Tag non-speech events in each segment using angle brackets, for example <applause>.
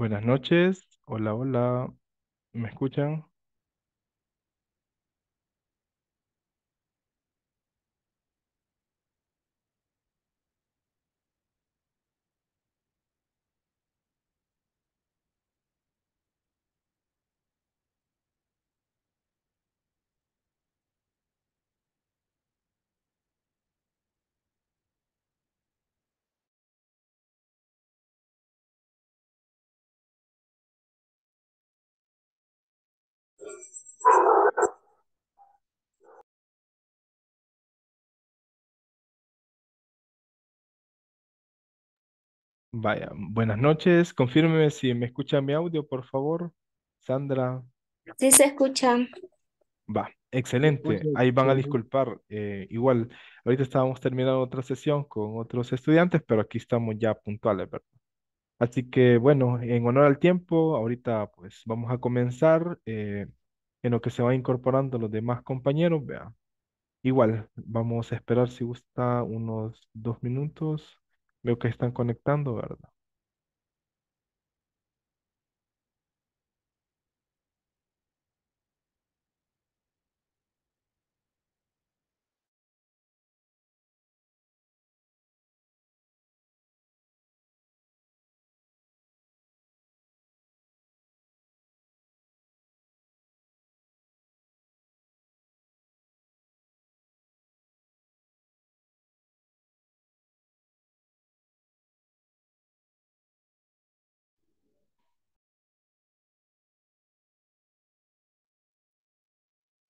Buenas noches, hola, hola, ¿me escuchan? Vaya, buenas noches. Confírmeme si me escucha mi audio, por favor. Sandra. Sí, se escucha. Va, excelente. Ahí van a disculpar. Eh, igual, ahorita estábamos terminando otra sesión con otros estudiantes, pero aquí estamos ya puntuales, ¿verdad? Así que, bueno, en honor al tiempo, ahorita pues vamos a comenzar eh, en lo que se va incorporando los demás compañeros. Vea. Igual, vamos a esperar si gusta unos dos minutos. Veo que están conectando, ¿verdad?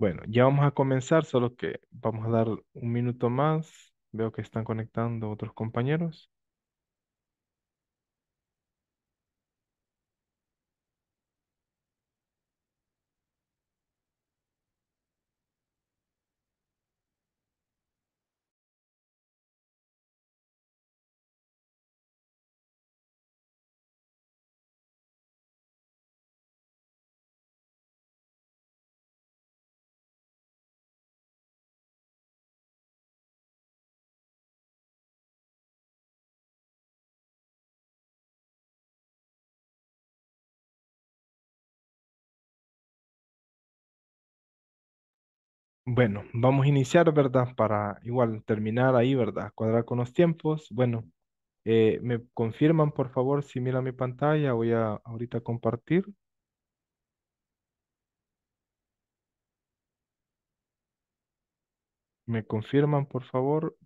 Bueno, ya vamos a comenzar, solo que vamos a dar un minuto más. Veo que están conectando otros compañeros. Bueno, vamos a iniciar, ¿verdad? Para igual terminar ahí, ¿verdad? Cuadrar con los tiempos. Bueno, eh, me confirman, por favor, si mira mi pantalla. Voy a ahorita compartir. Me confirman, por favor.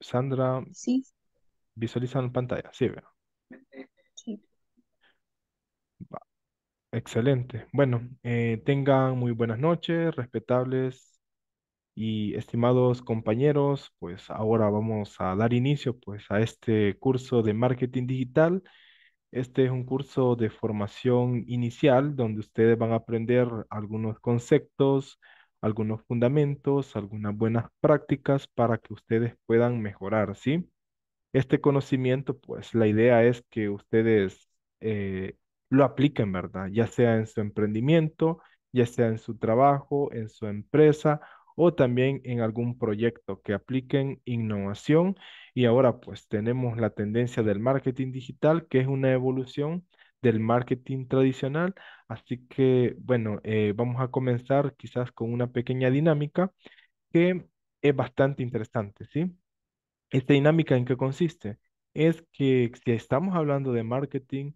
Sandra, Sí, visualizan pantalla. Sí, sí. Excelente. Bueno, eh, tengan muy buenas noches, respetables y estimados compañeros, pues ahora vamos a dar inicio pues a este curso de marketing digital. Este es un curso de formación inicial donde ustedes van a aprender algunos conceptos, algunos fundamentos, algunas buenas prácticas para que ustedes puedan mejorar, ¿sí? Este conocimiento, pues la idea es que ustedes eh, lo apliquen, ¿verdad? Ya sea en su emprendimiento, ya sea en su trabajo, en su empresa o también en algún proyecto que apliquen innovación. Y ahora pues tenemos la tendencia del marketing digital, que es una evolución del marketing tradicional. Así que, bueno, eh, vamos a comenzar quizás con una pequeña dinámica que es bastante interesante, ¿sí? Esta dinámica en qué consiste? Es que si estamos hablando de marketing,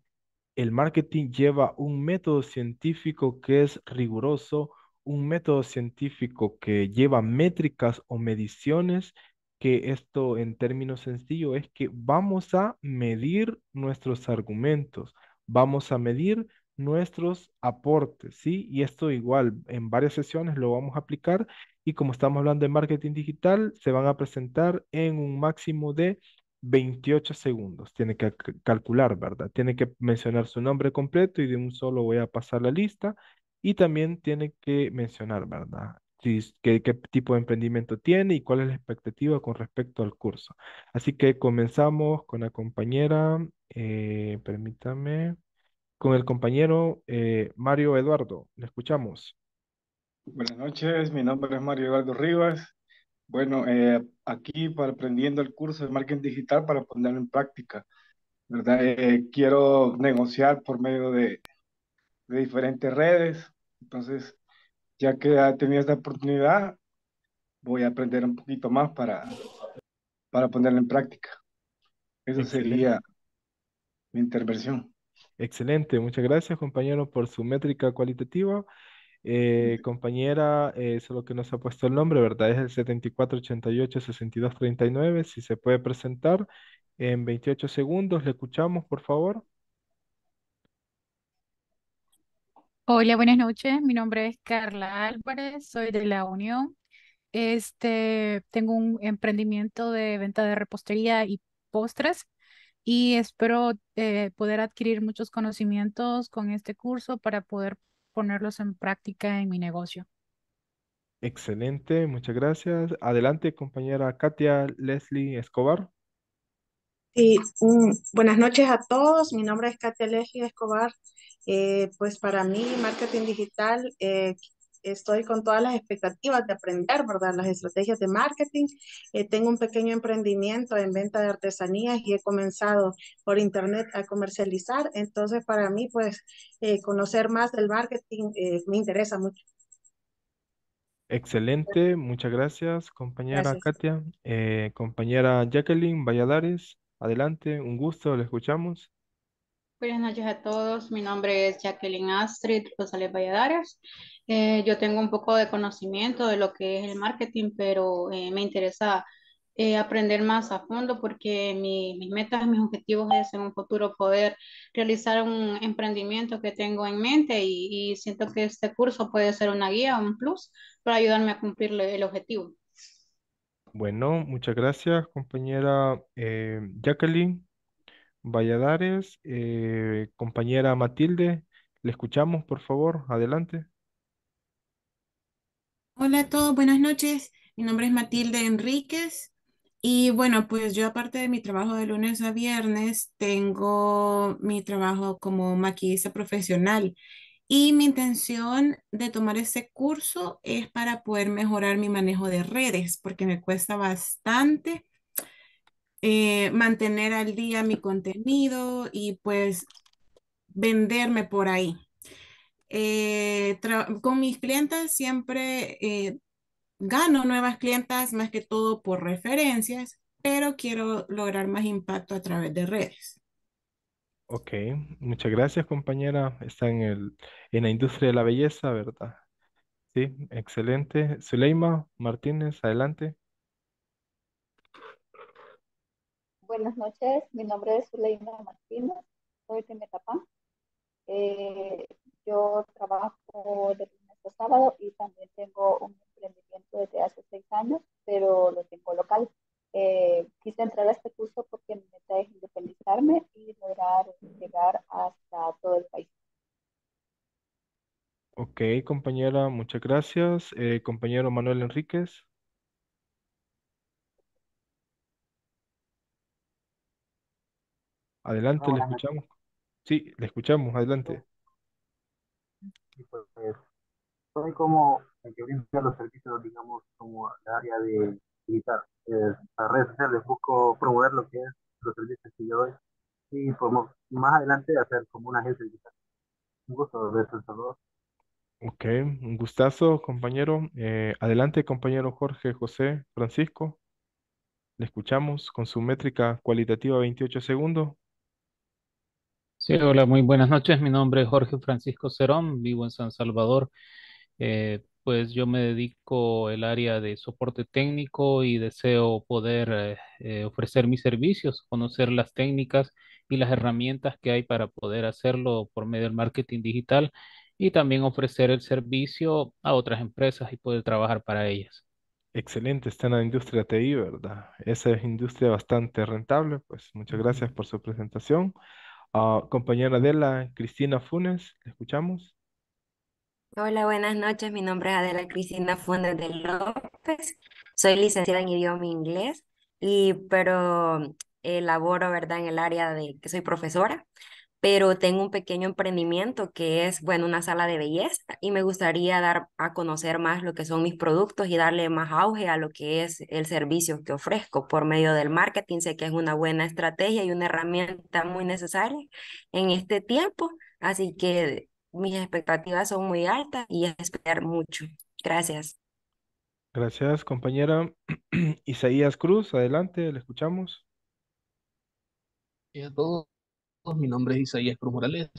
el marketing lleva un método científico que es riguroso, un método científico que lleva métricas o mediciones, que esto en términos sencillos es que vamos a medir nuestros argumentos, vamos a medir nuestros aportes, ¿sí? Y esto igual en varias sesiones lo vamos a aplicar y como estamos hablando de marketing digital, se van a presentar en un máximo de 28 segundos. Tiene que calcular, ¿verdad? Tiene que mencionar su nombre completo y de un solo voy a pasar la lista y también tiene que mencionar, ¿verdad? qué, qué tipo de emprendimiento tiene y cuál es la expectativa con respecto al curso. Así que comenzamos con la compañera, eh, permítame, con el compañero eh, Mario Eduardo. Le escuchamos. Buenas noches, mi nombre es Mario Eduardo Rivas. Bueno, eh, aquí para aprendiendo el curso de marketing digital para ponerlo en práctica, ¿verdad? quiero negociar por medio de, de diferentes redes, entonces, ya que ha tenido esta oportunidad, voy a aprender un poquito más para, para ponerla en práctica. Esa sería mi intervención. Excelente, muchas gracias compañero por su métrica cualitativa. Eh, compañera, es eh, solo que nos ha puesto el nombre, ¿verdad? Es el 7488-6239. Si se puede presentar en 28 segundos, le escuchamos, por favor. Hola, buenas noches. Mi nombre es Carla Álvarez, soy de La Unión. Este, tengo un emprendimiento de venta de repostería y postres y espero eh, poder adquirir muchos conocimientos con este curso para poder ponerlos en práctica en mi negocio. Excelente, muchas gracias. Adelante, compañera Katia Leslie Escobar. Sí, buenas noches a todos. Mi nombre es Katia Legia Escobar. Eh, pues para mí, marketing digital, eh, estoy con todas las expectativas de aprender, ¿verdad? Las estrategias de marketing. Eh, tengo un pequeño emprendimiento en venta de artesanías y he comenzado por internet a comercializar. Entonces, para mí, pues conocer más del marketing me interesa mucho. Excelente, muchas gracias, compañera Katia. compañera Jacqueline Valladares. Adelante, un gusto, le escuchamos. Buenas noches a todos, mi nombre es Jacqueline Astrid Rosales Valladares. Eh, yo tengo un poco de conocimiento de lo que es el marketing, pero eh, me interesa eh, aprender más a fondo porque mi, mis metas, mis objetivos es en un futuro poder realizar un emprendimiento que tengo en mente y, y siento que este curso puede ser una guía, un plus para ayudarme a cumplir el objetivo. Bueno, muchas gracias, compañera eh, Jacqueline Valladares. Eh, compañera Matilde, le escuchamos, por favor. Adelante. Hola a todos, buenas noches. Mi nombre es Matilde Enríquez. Y bueno, pues yo aparte de mi trabajo de lunes a viernes, tengo mi trabajo como maquillista profesional y mi intención de tomar ese curso es para poder mejorar mi manejo de redes, porque me cuesta bastante eh, mantener al día mi contenido y pues venderme por ahí. Eh, con mis clientes siempre eh, gano nuevas clientas más que todo por referencias, pero quiero lograr más impacto a través de redes. Ok, muchas gracias, compañera. Está en el, en la industria de la belleza, ¿verdad? Sí, excelente. Suleima Martínez, adelante. Buenas noches, mi nombre es Zuleima Martínez, soy de Metapán. Eh, yo trabajo de lunes a sábado y también tengo un emprendimiento desde hace seis años, pero lo tengo local. Eh, quise entrar a este curso porque mi meta es independizarme y lograr llegar hasta todo el país. Ok, compañera, muchas gracias. Eh, compañero Manuel Enríquez. Adelante, le escuchamos. Sí, le escuchamos, adelante. Pues, eh, como que los servicios, digamos, como el área de invitar Eh, a redes sociales busco promover lo que es los servicios que yo doy y podemos más adelante hacer como una agencia digital. Un gusto ver Salvador. Ok, un gustazo, compañero. Eh, adelante, compañero Jorge, José, Francisco. Le escuchamos con su métrica cualitativa 28 segundos. Sí, hola, muy buenas noches. Mi nombre es Jorge Francisco Cerón, vivo en San Salvador. Eh, pues yo me dedico el área de soporte técnico y deseo poder eh, eh, ofrecer mis servicios, conocer las técnicas y las herramientas que hay para poder hacerlo por medio del marketing digital y también ofrecer el servicio a otras empresas y poder trabajar para ellas. Excelente, está en la industria TI, ¿verdad? Esa es industria bastante rentable, pues muchas gracias por su presentación. Ah, compañera Adela, Cristina Funes, le escuchamos? Hola, buenas noches. Mi nombre es Adela Cristina Fuentes de López. Soy licenciada en idioma inglés, y, pero eh, laboro ¿verdad? en el área de que soy profesora, pero tengo un pequeño emprendimiento que es, bueno, una sala de belleza y me gustaría dar a conocer más lo que son mis productos y darle más auge a lo que es el servicio que ofrezco por medio del marketing. Sé que es una buena estrategia y una herramienta muy necesaria en este tiempo, así que mis expectativas son muy altas y es esperar mucho. Gracias. Gracias, compañera. <clears throat> Isaías Cruz, adelante, le escuchamos. Hola a todos, mi nombre es Isaías Cruz Morales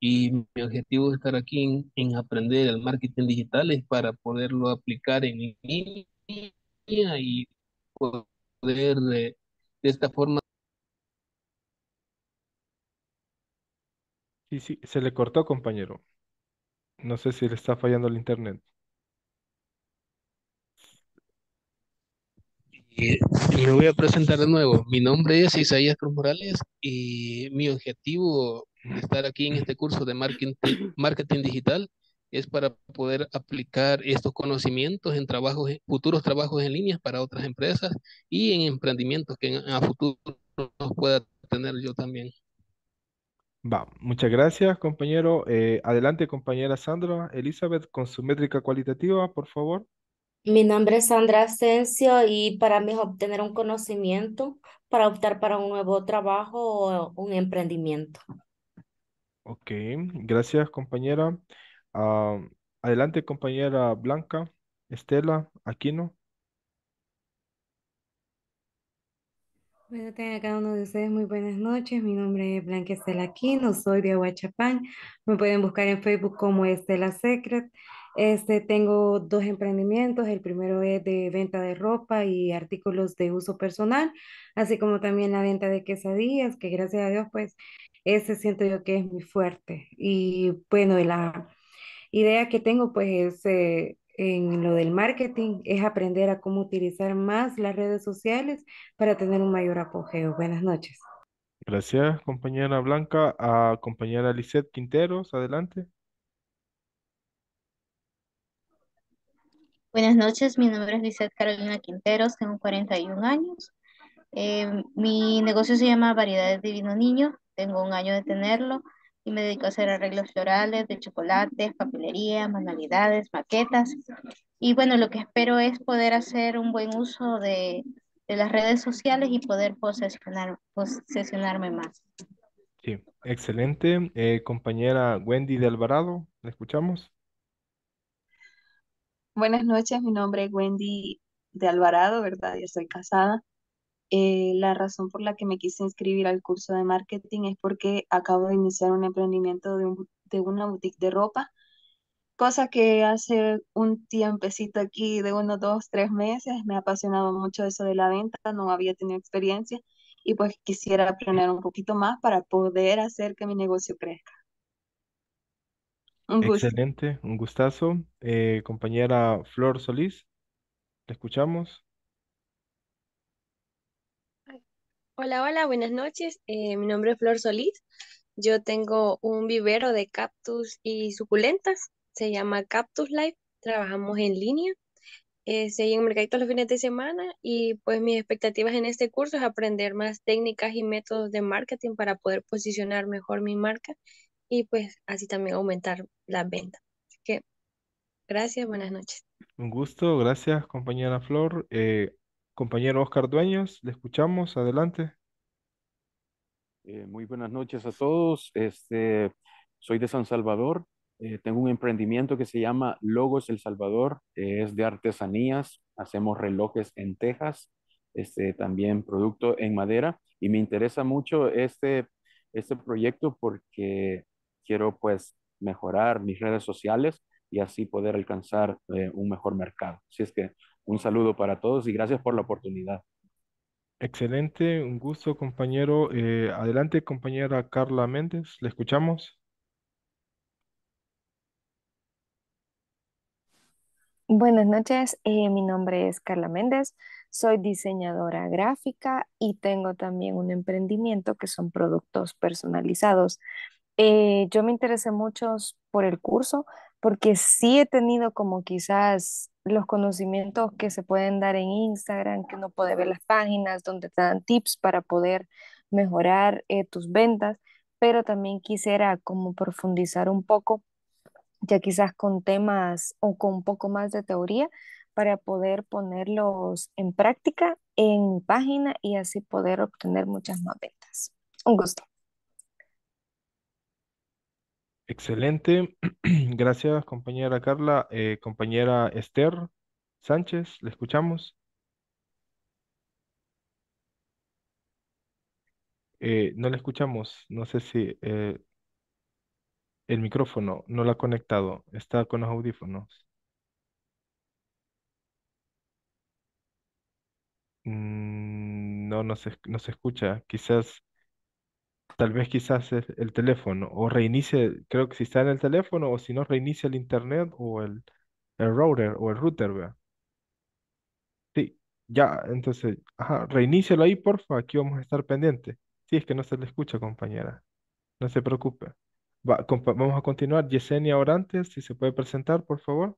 y mi objetivo de estar aquí en, aprender el marketing digital para poderlo aplicar en línea y poder eh, de esta forma Sí, sí, se le cortó, compañero. No sé si le está fallando el internet. me eh, voy a presentar de nuevo. Mi nombre es Isaías Cruz Morales y mi objetivo de estar aquí en este curso de marketing, marketing digital es para poder aplicar estos conocimientos en trabajos, futuros trabajos en línea para otras empresas y en emprendimientos que en, a futuro pueda tener yo también. Va, muchas gracias, compañero. Eh, adelante, compañera Sandra. Elizabeth, con su métrica cualitativa, por favor. Mi nombre es Sandra Asensio y para mí es obtener un conocimiento para optar para un nuevo trabajo o un emprendimiento. Ok, gracias, compañera. Ah, adelante, compañera Blanca, Estela, Aquino. Bueno, pues tengan cada uno de ustedes muy buenas noches. Mi nombre es Blanca Estela Aquino, soy de Aguachapán. Me pueden buscar en Facebook como Estela Secret. Este, tengo dos emprendimientos. El primero es de venta de ropa y artículos de uso personal, así como también la venta de quesadillas, que gracias a Dios, pues, ese siento yo que es muy fuerte. Y bueno, la idea que tengo, pues, es eh, en lo del marketing es aprender a cómo utilizar más las redes sociales para tener un mayor apogeo. Buenas noches. Gracias, compañera Blanca. A ah, compañera Lisette Quinteros, adelante. Buenas noches, mi nombre es Lisette Carolina Quinteros, tengo 41 años. Eh, mi negocio se llama Variedades Divino Niño, tengo un año de tenerlo y me dedico a hacer arreglos florales, de chocolates, papelería, manualidades, maquetas. Y bueno, lo que espero es poder hacer un buen uso de, de las redes sociales y poder posesionarme más. Sí, excelente. Eh, compañera Wendy de Alvarado, ¿la escuchamos? Buenas noches, mi nombre es Wendy de Alvarado, ¿verdad? Yo soy casada. Eh, la razón por la que me quise inscribir al curso de marketing es porque acabo de iniciar un emprendimiento de, una boutique de ropa, cosa que hace un tiempecito aquí de unos dos, tres meses me ha apasionado mucho eso de la venta, no había tenido experiencia y pues quisiera aprender un poquito más para poder hacer que mi negocio crezca. Excelente, un gustazo. Eh, compañera Flor Solís, ¿te escuchamos? Hola, hola, buenas noches. Eh, mi nombre es Flor Solís. Yo tengo un vivero de cactus y suculentas. Se llama Cactus Life. Trabajamos en línea. Eh, se en mercaditos los fines de semana y pues mis expectativas en este curso es aprender más técnicas y métodos de marketing para poder posicionar mejor mi marca y pues así también aumentar la venta Así que gracias, buenas noches. Un gusto, gracias compañera Flor. Eh, Compañero Oscar Dueños, le escuchamos, adelante. Eh, muy buenas noches a todos. Este, soy de San Salvador. Eh, tengo un emprendimiento que se llama Logos El Salvador. es de artesanías. Hacemos relojes en Texas. Este, también producto en madera. Y me interesa mucho este, este proyecto porque quiero pues mejorar mis redes sociales y así poder alcanzar eh, un mejor mercado. Así es que un saludo para todos y gracias por la oportunidad. Excelente, un gusto compañero. Eh, adelante compañera Carla Méndez, ¿le escuchamos? Buenas noches, eh, mi nombre es Carla Méndez, soy diseñadora gráfica y tengo también un emprendimiento que son productos personalizados. Eh, yo me interesé mucho por el curso, porque sí he tenido como quizás los conocimientos que se pueden dar en Instagram, que uno puede ver las páginas donde te dan tips para poder mejorar eh, tus ventas, pero también quisiera como profundizar un poco, ya quizás con temas o con un poco más de teoría, para poder ponerlos en práctica en mi página y así poder obtener muchas más ventas. Un gusto. Excelente. <clears throat> Gracias, compañera Carla. Eh, compañera Esther Sánchez, ¿le escuchamos? Eh, no la escuchamos. No sé si eh, el micrófono no la ha conectado. Está con los audífonos. Mm, no, no no se escucha. Quizás tal vez quizás el, el teléfono o reinicie, creo que si está en el teléfono o si no reinicie el internet o el, el router o el router, vea. Sí, ya, entonces, ajá, reinícialo ahí, porfa, aquí vamos a estar pendientes. Sí, es que no se le escucha, compañera, no se preocupe. vamos a continuar. Yesenia Orantes, si se puede presentar, por favor.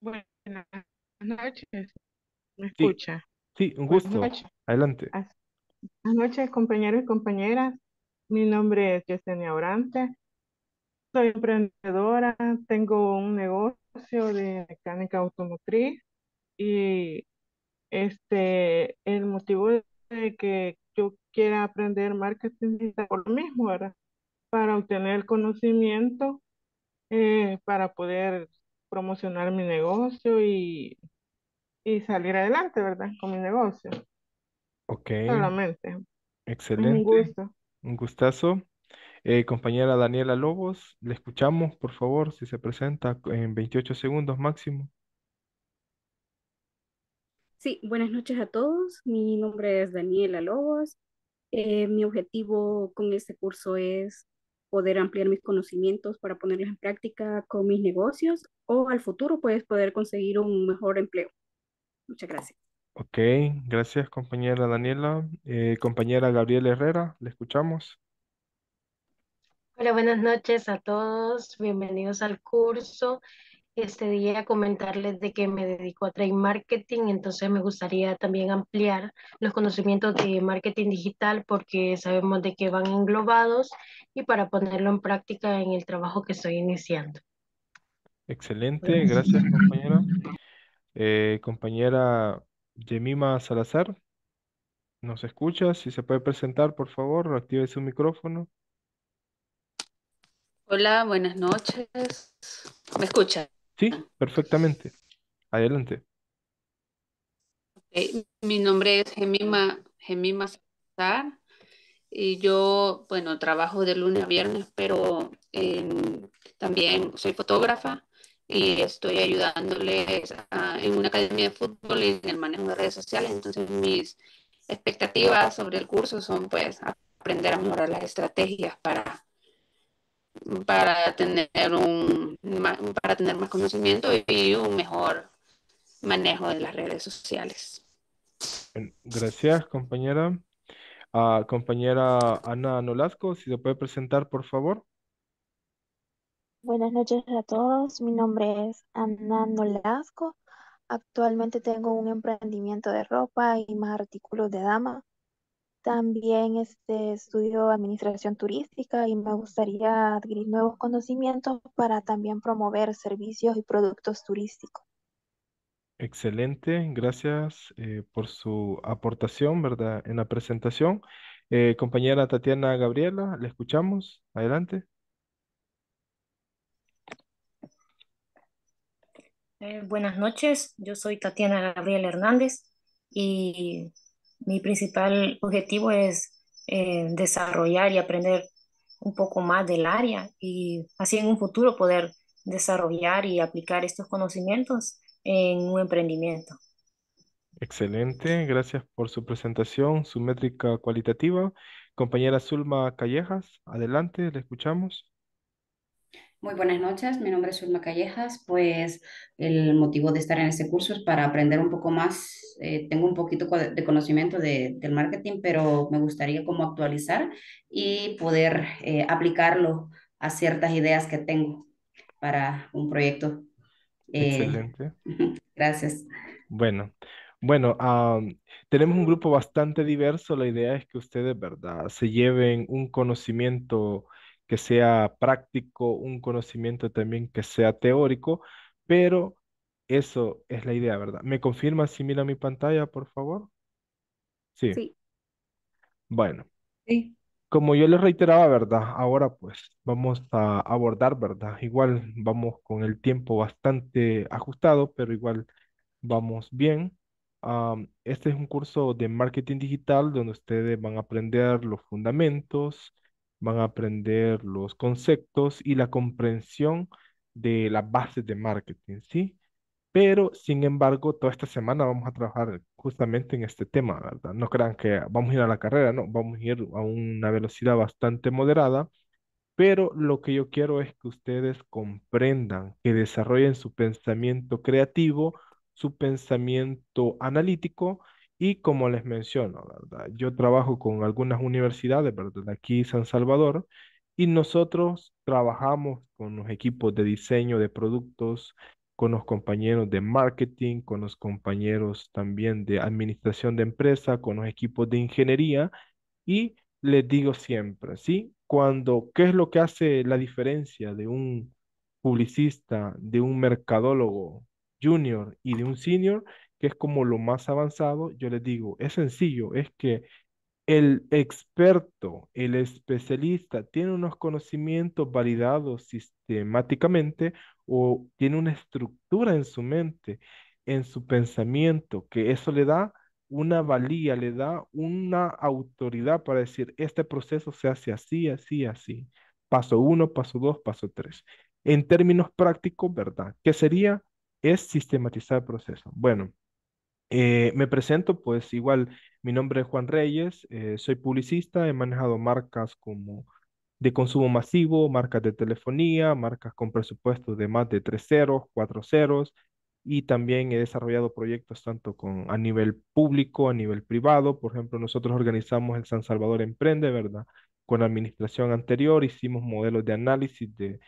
Buenas noches, ¿me escucha? Sí, un gusto. Adelante. Buenas noches, compañeros y compañeras. Mi nombre es Yesenia Orante. Soy emprendedora, tengo un negocio de mecánica automotriz y este, el motivo de que yo quiera aprender marketing por lo mismo, ¿verdad? Para obtener conocimiento, eh, para poder promocionar mi negocio y y salir adelante, ¿verdad? Con mi negocio. Ok. Solamente. Excelente. Un gusto. Un gustazo. Eh, compañera Daniela Lobos, le escuchamos, por favor, si se presenta en 28 segundos máximo. Sí, buenas noches a todos. Mi nombre es Daniela Lobos. Eh, mi objetivo con este curso es poder ampliar mis conocimientos para ponerlos en práctica con mis negocios o al futuro puedes poder conseguir un mejor empleo. Muchas gracias. Ok, gracias compañera Daniela. Eh, compañera Gabriela Herrera, le escuchamos. Hola, buenas noches a todos. Bienvenidos al curso. Este día comentarles de que me dedico a trade marketing, entonces me gustaría también ampliar los conocimientos de marketing digital porque sabemos de que van englobados y para ponerlo en práctica en el trabajo que estoy iniciando. Excelente, gracias compañera. Eh, compañera Jemima Salazar, ¿nos escucha? Si se puede presentar, por favor, active su micrófono. Hola, buenas noches. ¿Me escucha? Sí, perfectamente. Adelante. Mi nombre es Gemima, Salazar y yo, bueno, trabajo de lunes a viernes, pero em, también soy fotógrafa y estoy ayudándoles ah, en una academia de fútbol y en el manejo de redes sociales. Entonces mis expectativas sobre el curso son pues aprender a mejorar las estrategias para, para, tener, un, para tener más conocimiento y un mejor manejo de las redes sociales. Gracias, compañera. Ah, compañera Ana Nolasco, si se puede presentar, por favor. Buenas noches a todos. Mi nombre es Ana Nolasco. Actualmente tengo un emprendimiento de ropa y más artículos de dama. También este, estudio administración turística y me gustaría adquirir nuevos conocimientos para también promover servicios y productos turísticos. Excelente, gracias eh, por su aportación, ¿verdad? En la presentación. Eh, compañera Tatiana Gabriela, le escuchamos. Adelante. Eh, buenas noches, yo soy Tatiana Gabriel Hernández y mi principal objetivo es eh, desarrollar y aprender un poco más del área y así en un futuro poder desarrollar y aplicar estos conocimientos en un emprendimiento. Excelente, gracias por su presentación, su métrica cualitativa. Compañera Zulma Callejas, adelante, le escuchamos. Muy buenas noches, mi nombre es Ulma Callejas. Pues el motivo de estar en este curso es para aprender un poco más. Eh, tengo un poquito de conocimiento de, del marketing, pero me gustaría como actualizar y poder eh, aplicarlo a ciertas ideas que tengo para un proyecto. Eh, Excelente. <laughs> Gracias. Bueno, bueno, ah, tenemos un grupo bastante diverso. La idea es que ustedes, ¿verdad?, se lleven un conocimiento sea práctico, un conocimiento también que sea teórico, pero eso es la idea, ¿verdad? ¿Me confirma si mira mi pantalla, por favor? Sí, Sí, bueno. sí. Como yo les reiteraba, ¿verdad? Ahora pues vamos a abordar, ¿verdad? Igual vamos con el tiempo bastante ajustado, pero igual vamos bien. Ah, este es un curso de marketing digital donde ustedes van a aprender los fundamentos, van a aprender los conceptos y la comprensión de las bases de marketing, ¿sí? Pero, sin embargo, toda esta semana vamos a trabajar justamente en este tema, ¿verdad? No crean que vamos a ir a la carrera, no, vamos a ir a una velocidad bastante moderada, pero lo que yo quiero es que ustedes comprendan, que desarrollen su pensamiento creativo, su pensamiento analítico y como les menciono, Yo trabajo con algunas universidades, ¿verdad? Aquí San Salvador, y nosotros trabajamos con los equipos de diseño de productos, con los compañeros de marketing, con los compañeros también de administración de empresa, con los equipos de ingeniería, y les digo siempre, ¿sí? Cuando, ¿qué es lo que hace la diferencia de un publicista, de un mercadólogo junior y de un senior? que es como lo más avanzado, yo les digo, es sencillo, es que el experto, el especialista, tiene unos conocimientos validados sistemáticamente o tiene una estructura en su mente, en su pensamiento, que eso le da una valía, le da una autoridad para decir, este proceso se hace así, así, así. Paso uno, paso dos, paso tres. En términos prácticos, ¿verdad? ¿Qué sería? Es sistematizar el proceso. Bueno, eh, me presento, pues igual, mi nombre es Juan Reyes, eh, soy publicista, he manejado marcas como de consumo masivo, marcas de telefonía, marcas con presupuestos de más de tres ceros, cuatro ceros, y también he desarrollado proyectos tanto con, a nivel público, a nivel privado. Por ejemplo, nosotros organizamos el San Salvador Emprende, ¿verdad? Con la administración anterior hicimos modelos de análisis de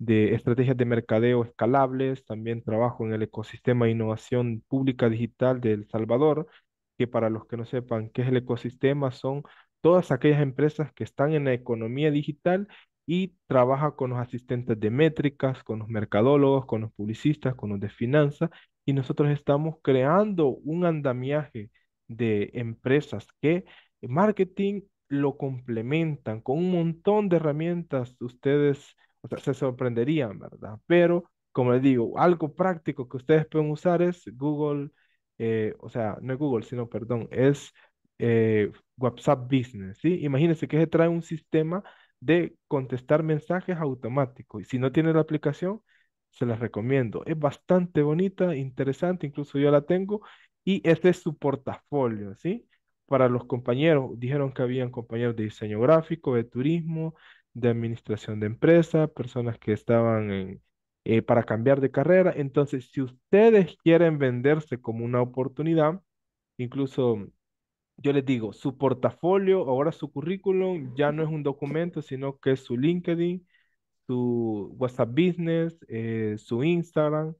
de estrategias de mercadeo escalables, también trabajo en el ecosistema de innovación pública digital de El Salvador, que para los que no sepan qué es el ecosistema, son todas aquellas empresas que están en la economía digital y trabaja con los asistentes de métricas, con los mercadólogos, con los publicistas, con los de finanzas, y nosotros estamos creando un andamiaje de empresas que marketing lo complementan con un montón de herramientas. Ustedes o sea, se sorprenderían, ¿verdad? Pero, como les digo, algo práctico que ustedes pueden usar es Google, eh, o sea, no es Google, sino, perdón, es eh, WhatsApp Business, ¿sí? Imagínense que se trae un sistema de contestar mensajes automáticos. Y si no tienen la aplicación, se las recomiendo. Es bastante bonita, interesante, incluso yo la tengo. Y este es su portafolio, ¿sí? Para los compañeros, dijeron que habían compañeros de diseño gráfico, de turismo, de administración de empresa, personas que estaban en, eh, para cambiar de carrera. Entonces, si ustedes quieren venderse como una oportunidad, incluso yo les digo, su portafolio, ahora su currículum ya no es un documento, sino que es su LinkedIn, su WhatsApp Business, eh, su Instagram.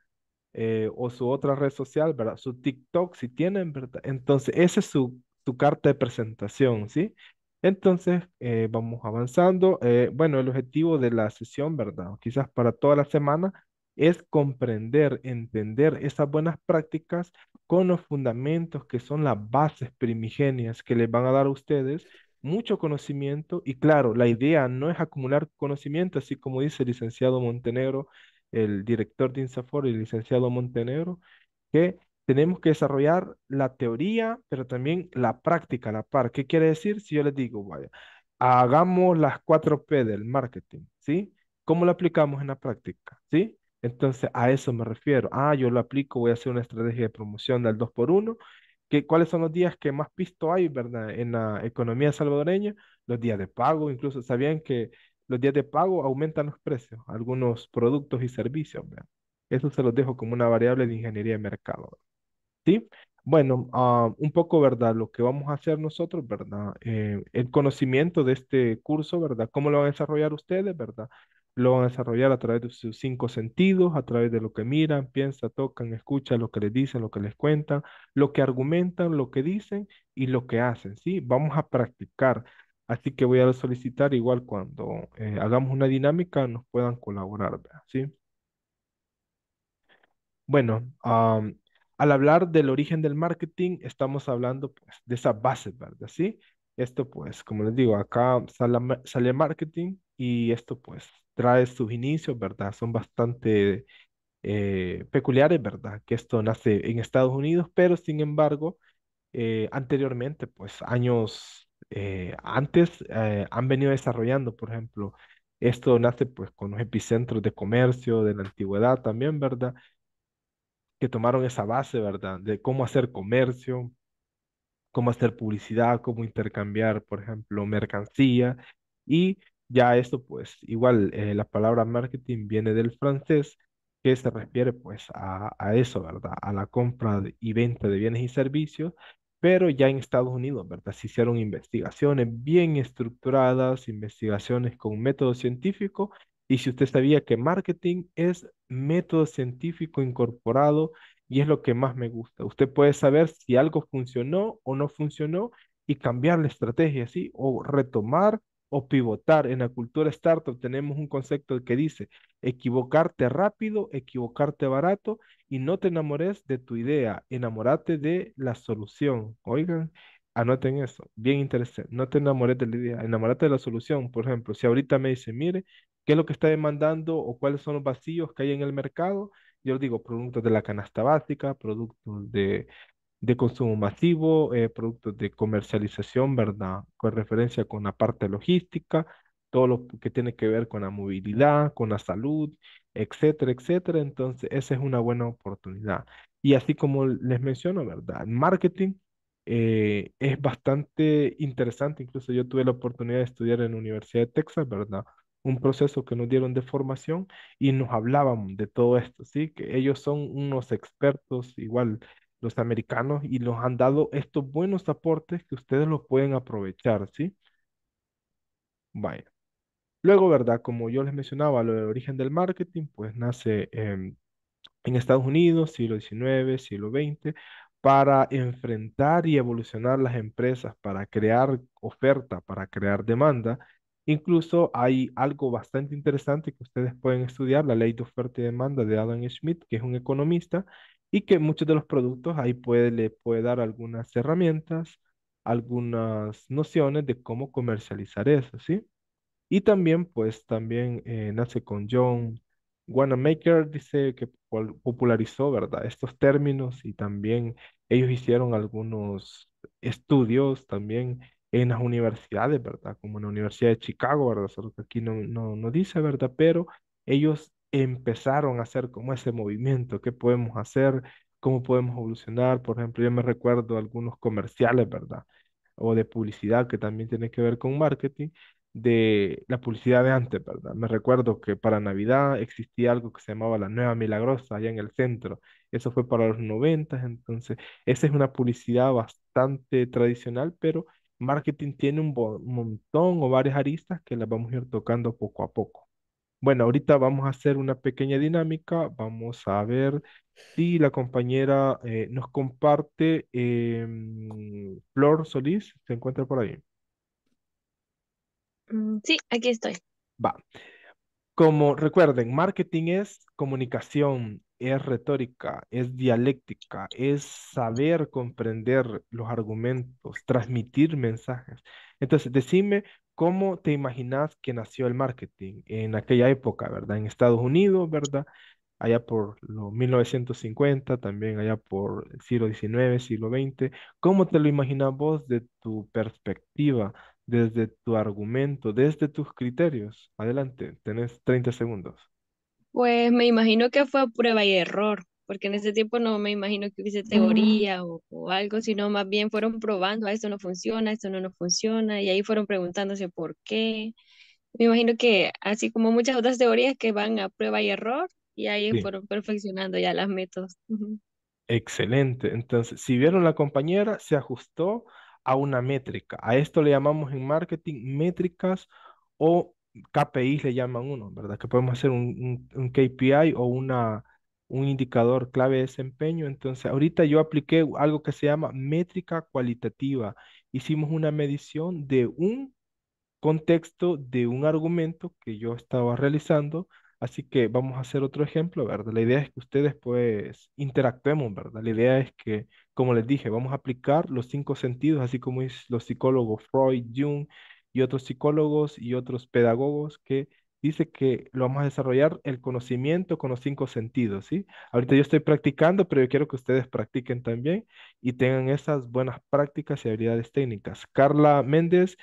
Eh, o su otra red social, ¿verdad? Su TikTok, si tienen, ¿verdad? Entonces, esa es su, su carta de presentación, ¿sí? Entonces, eh, vamos avanzando. Eh, bueno, el objetivo de la sesión, ¿verdad? quizás para toda la semana, es comprender, entender esas buenas prácticas con los fundamentos que son las bases primigenias que les van a dar a ustedes mucho conocimiento. Y claro, la idea no es acumular conocimiento, así como dice el licenciado Montenegro, el director de INSAFOR, el licenciado Montenegro, que tenemos que desarrollar la teoría, pero también la práctica la par. ¿Qué quiere decir? Si yo les digo, vaya, hagamos las 4P del marketing, ¿sí? ¿Cómo lo aplicamos en la práctica? ¿Sí? Entonces, a eso me refiero. Ah, yo lo aplico, voy a hacer una estrategia de promoción del 2x1. ¿Qué, ¿Cuáles son los días que más pisto hay, verdad? En la economía salvadoreña, los días de pago, incluso sabían que los días de pago aumentan los precios, algunos productos y servicios, ¿verdad? Eso se los dejo como una variable de ingeniería de mercado. ¿verdad? ¿sí? Bueno, ah, un poco, ¿verdad? Lo que vamos a hacer nosotros, ¿verdad? Eh, el conocimiento de este curso, ¿verdad? ¿Cómo lo van a desarrollar ustedes, ¿verdad? Lo van a desarrollar a través de sus cinco sentidos, a través de lo que miran, piensan, tocan, escuchan, lo que les dicen, lo que les cuentan, lo que argumentan, lo que dicen y lo que hacen, ¿sí? Vamos a practicar. Así que voy a solicitar igual cuando eh, hagamos una dinámica nos puedan colaborar, ¿verdad? ¿sí? Bueno, um, al hablar del origen del marketing, estamos hablando pues, de esa base, ¿verdad? ¿Sí? Esto pues, como les digo, acá sale, marketing y esto pues trae sus inicios, ¿verdad? Son bastante eh, peculiares, ¿verdad? Que esto nace en Estados Unidos, pero sin embargo, eh, anteriormente, pues años eh, antes, han venido desarrollando, por ejemplo, esto nace pues con los epicentros de comercio de la antigüedad también, ¿verdad? que tomaron esa base, ¿verdad? De cómo hacer comercio, cómo hacer publicidad, cómo intercambiar, por ejemplo, mercancía. Y ya esto, pues, igual, eh, la palabra marketing viene del francés, que se refiere, pues, a, a eso, ¿verdad? A la compra y venta de bienes y servicios. Pero ya en Estados Unidos, ¿verdad? Se hicieron investigaciones bien estructuradas, investigaciones con método científico y si usted sabía que marketing es método científico incorporado y es lo que más me gusta. Usted puede saber si algo funcionó o no funcionó y cambiar la estrategia, ¿sí? O retomar o pivotar. En la cultura startup tenemos un concepto que dice equivocarte rápido, equivocarte barato y no te enamores de tu idea, enamorate de la solución. Oigan, anoten eso, bien interesante. No te enamores de la idea, enamorate de la solución. Por ejemplo, si ahorita me dice, mire, qué es lo que está demandando o cuáles son los vacíos que hay en el mercado. Yo digo, productos de la canasta básica, productos de, de consumo masivo, eh, productos de comercialización, ¿verdad? Con referencia con la parte logística, todo lo que tiene que ver con la movilidad, con la salud, etcétera, etcétera. Entonces, esa es una buena oportunidad. Y así como les menciono, ¿verdad? El marketing eh, es bastante interesante. Incluso yo tuve la oportunidad de estudiar en la Universidad de Texas, ¿verdad? un proceso que nos dieron de formación y nos hablábamos de todo esto, ¿sí? Que ellos son unos expertos, igual los americanos, y nos han dado estos buenos aportes que ustedes los pueden aprovechar, ¿sí? Vaya. Luego, ¿verdad? Como yo les mencionaba, lo del origen del marketing, pues nace em, en Estados Unidos, siglo XIX, siglo XX, para enfrentar y evolucionar las empresas, para crear oferta, para crear demanda Incluso hay algo bastante interesante que ustedes pueden estudiar, la ley de oferta y demanda de Adam Smith, que es un economista, y que muchos de los productos ahí puede, le puede dar algunas herramientas, algunas nociones de cómo comercializar eso, ¿sí? Y también, pues, también eh, nace con John Wanamaker, dice que popularizó, ¿verdad?, estos términos y también ellos hicieron algunos estudios también en las universidades, ¿verdad? Como en la Universidad de Chicago, ¿verdad? Solo que aquí no, no, no dice, ¿verdad? Pero ellos empezaron a hacer como ese movimiento, qué podemos hacer, cómo podemos evolucionar. Por ejemplo, yo me recuerdo algunos comerciales, ¿verdad? O de publicidad que también tiene que ver con marketing, de la publicidad de antes, ¿verdad? Me recuerdo que para Navidad existía algo que se llamaba la Nueva Milagrosa allá en el centro. Eso fue para los noventas, entonces esa es una publicidad bastante tradicional, pero marketing tiene un montón o varias aristas que las vamos a ir tocando poco a poco. Bueno, ahorita vamos a hacer una pequeña dinámica. Vamos a ver si la compañera eh, nos comparte. Em, Flor Solís, ¿se encuentra por ahí? Mm, sí, aquí estoy. Va. Como recuerden, marketing es comunicación, es retórica, es dialéctica, es saber comprender los argumentos, transmitir mensajes. Entonces, decime cómo te imaginas que nació el marketing en aquella época, ¿verdad? En Estados Unidos, ¿verdad? Allá por los 1950, también allá por el siglo XIX, siglo XX. ¿Cómo te lo imaginas vos de tu perspectiva, desde tu argumento, desde tus criterios? Adelante, tenés 30 segundos. Pues me imagino que fue prueba y error, porque en ese tiempo no me imagino que hubiese mm. teoría o, algo, sino más bien fueron probando, ah, esto no funciona, esto no nos funciona, y ahí fueron preguntándose por qué. Me imagino que así como muchas otras teorías que van a prueba y error, y ahí fueron perfeccionando ya las metas. Excelente. Entonces, si vieron la compañera, se ajustó a una métrica. A esto le llamamos en marketing métricas o KPI le llaman uno, ¿verdad? Que podemos hacer un, KPI o una, un indicador clave de desempeño. Entonces, ahorita yo apliqué algo que se llama métrica cualitativa. Hicimos una medición de un contexto de un argumento que yo estaba realizando. Así que vamos a hacer otro ejemplo, ¿verdad? La idea es que ustedes pues interactuemos, ¿verdad? La idea es que, como les dije, vamos a aplicar los cinco sentidos, así como es los psicólogos Freud, Jung, y otros psicólogos y otros pedagogos que dice que lo vamos a desarrollar el conocimiento con los cinco sentidos, ¿sí? Ahorita yo estoy practicando, pero yo quiero que ustedes practiquen también y tengan esas buenas prácticas y habilidades técnicas. Carla Méndez,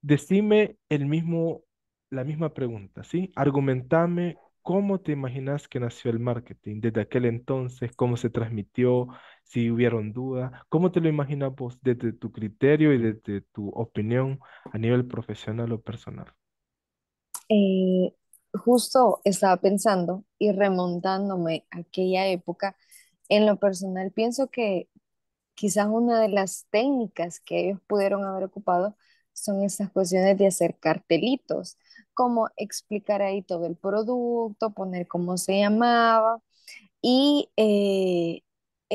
decime el mismo, la misma pregunta, ¿sí? Argumentame cómo te imaginas que nació el marketing desde aquel entonces, cómo se transmitió, si hubieron dudas, ¿cómo te lo imaginas vos desde tu criterio y desde tu opinión a nivel profesional o personal? Eh, justo estaba pensando y remontándome a aquella época, en lo personal pienso que quizás una de las técnicas que ellos pudieron haber ocupado son estas cuestiones de hacer cartelitos, como explicar ahí todo el producto, poner cómo se llamaba y eh,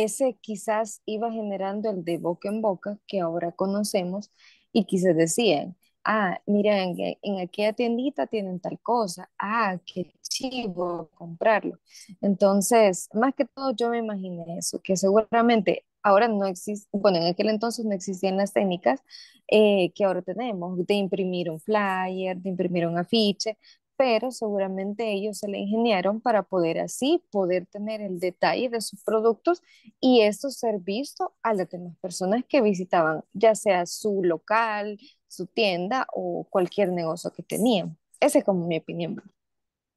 ese quizás iba generando el de boca en boca que ahora conocemos y quizás decían, ah, miren, en, e, en, aquella tiendita tienen tal cosa, ah, qué chivo comprarlo. Entonces, más que todo yo me imaginé eso, que seguramente ahora no existe, bueno, en aquel entonces no existían las técnicas eh, que ahora tenemos de imprimir un flyer, de imprimir un afiche, pero seguramente ellos se la ingeniaron para poder así poder tener el detalle de sus productos y esto ser visto a las demás personas que visitaban, ya sea su local, su tienda o cualquier negocio que tenían. Esa es como mi opinión.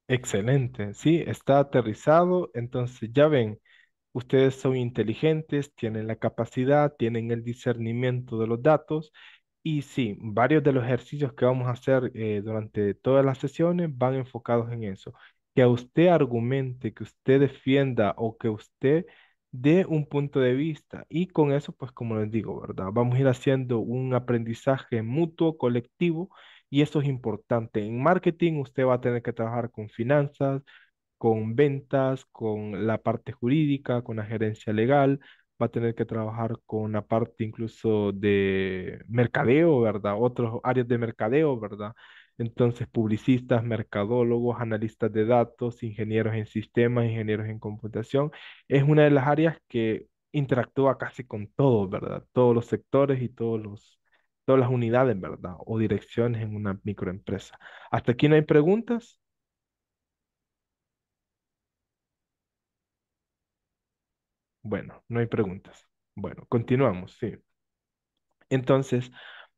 Excelente, sí, está aterrizado, entonces ya ven, ustedes son inteligentes, tienen la capacidad, tienen el discernimiento de los datos y sí, varios de los ejercicios que vamos a hacer eh, durante todas las sesiones van enfocados en eso. Que usted argumente, que usted defienda o que usted dé un punto de vista. Y con eso, pues como les digo, ¿verdad? Vamos a ir haciendo un aprendizaje mutuo, colectivo, y eso es importante. En marketing usted va a tener que trabajar con finanzas, con ventas, con la parte jurídica, con la gerencia legal, va a tener que trabajar con una parte incluso de mercadeo, ¿verdad? Otras áreas de mercadeo, ¿verdad? Entonces, publicistas, mercadólogos, analistas de datos, ingenieros en sistemas, ingenieros en computación, es una de las áreas que interactúa casi con todo, ¿verdad? Todos los sectores y todos los, todas las unidades, ¿verdad? O direcciones en una microempresa. Hasta aquí no hay preguntas. Bueno, no hay preguntas. Bueno, continuamos, sí. Entonces,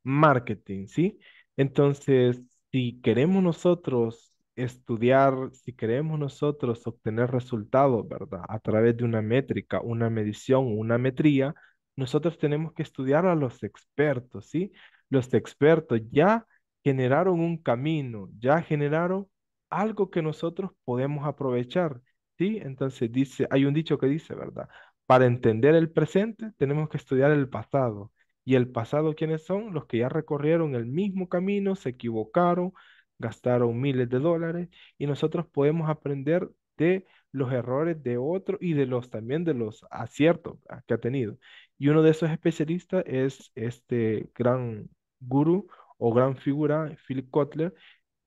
marketing, ¿sí? Entonces, si queremos nosotros estudiar, si queremos nosotros obtener resultados, ¿verdad? A través de una métrica, una medición, una metría, nosotros tenemos que estudiar a los expertos, ¿sí? Los expertos ya generaron un camino, ya generaron algo que nosotros podemos aprovechar, ¿sí? Entonces dice, hay un dicho que dice, ¿verdad? Para entender el presente tenemos que estudiar el pasado. ¿Y el pasado quiénes son? Los que ya recorrieron el mismo camino, se equivocaron, gastaron miles de dólares y nosotros podemos aprender de los errores de otro y de los también de los aciertos que ha tenido. Y uno de esos especialistas es este gran guru o gran figura, Philip Kotler,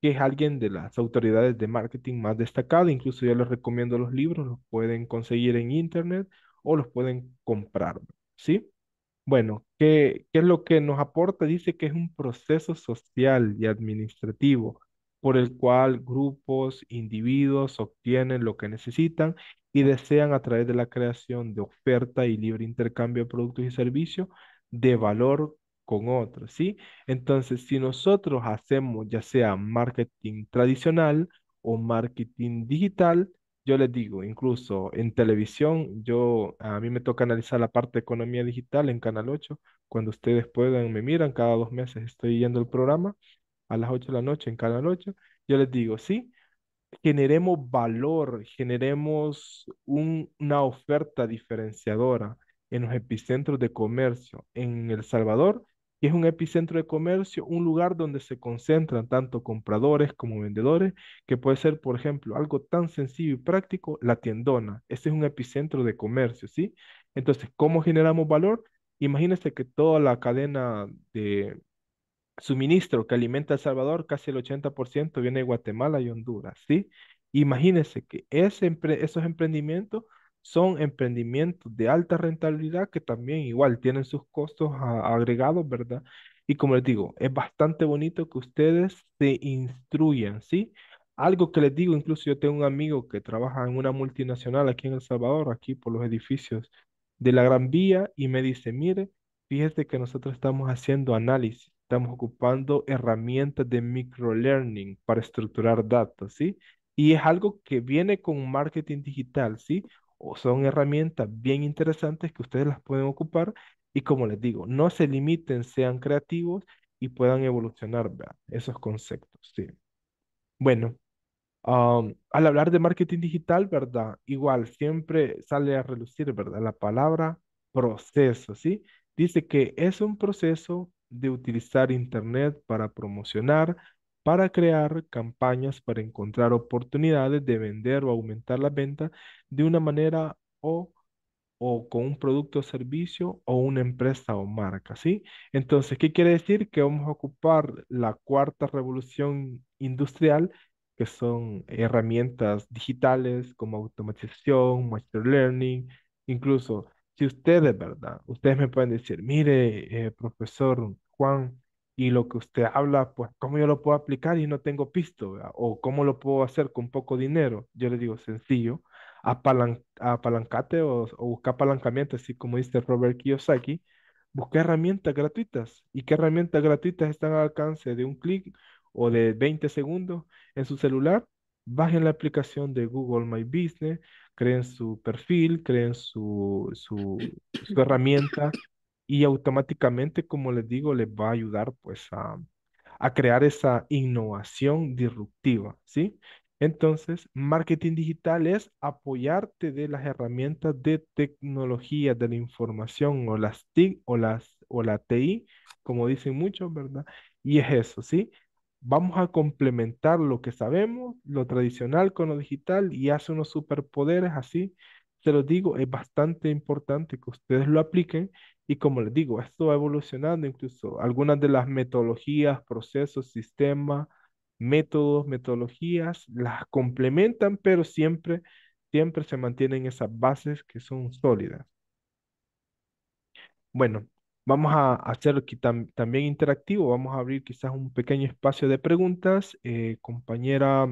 que es alguien de las autoridades de marketing más destacado. Incluso yo les recomiendo los libros, los pueden conseguir en internet o los pueden comprar, ¿sí? Bueno, ¿qué, ¿qué, es lo que nos aporta? Dice que es un proceso social y administrativo por el cual grupos, individuos obtienen lo que necesitan y desean a través de la creación de oferta y libre intercambio de productos y servicios de valor con otros, ¿sí? Entonces, si nosotros hacemos ya sea marketing tradicional o marketing digital, yo les digo, incluso en televisión, yo a mí me toca analizar la parte de economía digital en Canal 8. Cuando ustedes puedan, me miran cada dos meses, estoy yendo el programa a las 8 de la noche en Canal 8. Yo les digo, sí, generemos valor, generemos una oferta diferenciadora en los epicentros de comercio en El Salvador y es un epicentro de comercio, un lugar donde se concentran tanto compradores como vendedores, que puede ser, por ejemplo, algo tan sencillo y práctico, la tiendona. Ese es un epicentro de comercio, ¿sí? Entonces, ¿cómo generamos valor? Imagínense que toda la cadena de suministro que alimenta El Salvador, casi el 80% viene de Guatemala y Honduras, ¿sí? Imagínense que ese, esos emprendimientos son emprendimientos de alta rentabilidad que también igual tienen sus costos agregados, ¿verdad? Y como les digo, es bastante bonito que ustedes se instruyan, ¿sí? Algo que les digo, incluso yo tengo un amigo que trabaja en una multinacional aquí en El Salvador, aquí por los edificios de la Gran Vía, y me dice, mire, fíjese que nosotros estamos haciendo análisis, estamos ocupando herramientas de microlearning para estructurar datos, ¿sí? Y es algo que viene con marketing digital, ¿sí? o son herramientas bien interesantes que ustedes las pueden ocupar y como les digo, no se limiten, sean creativos y puedan evolucionar ¿verdad? esos conceptos. Sí. Bueno, al hablar de marketing digital, ¿verdad? Igual siempre sale a relucir, ¿verdad? La palabra proceso, ¿sí? Dice que es un proceso de utilizar Internet para promocionar, para crear campañas para encontrar oportunidades de vender o aumentar la venta de una manera o, o con un producto o servicio o una empresa o marca, ¿sí? Entonces, ¿qué quiere decir? Que vamos a ocupar la cuarta revolución industrial, que son herramientas digitales como automatización, master learning, incluso si ustedes, ¿verdad? Ustedes me pueden decir, mire, eh, profesor Juan, y lo que usted habla, pues, ¿cómo yo lo puedo aplicar y no tengo pisto? ¿O cómo lo puedo hacer con poco dinero? Yo le digo, sencillo, apalancate o, o busca apalancamiento, así como dice Robert Kiyosaki, busca herramientas gratuitas. ¿Y qué herramientas gratuitas están al alcance de un clic o de 20 segundos en su celular? Bajen la aplicación de Google My Business, creen su perfil, creen su, su, su herramienta y automáticamente, como les digo, les va a ayudar pues a, crear esa innovación disruptiva, ¿sí? Entonces, marketing digital es apoyarte de las herramientas de tecnología de la información o las TIC o las o la TI, como dicen muchos, ¿verdad? Y es eso, ¿sí? Vamos a complementar lo que sabemos, lo tradicional con lo digital y hace unos superpoderes así. Te lo digo, es bastante importante que ustedes lo apliquen y como les digo, esto va evolucionando incluso. Algunas de las metodologías, procesos, sistemas, métodos, metodologías, las complementan, pero siempre, siempre se mantienen esas bases que son sólidas. Bueno, vamos a hacer que también interactivo. Vamos a abrir quizás un pequeño espacio de preguntas. Eh, compañera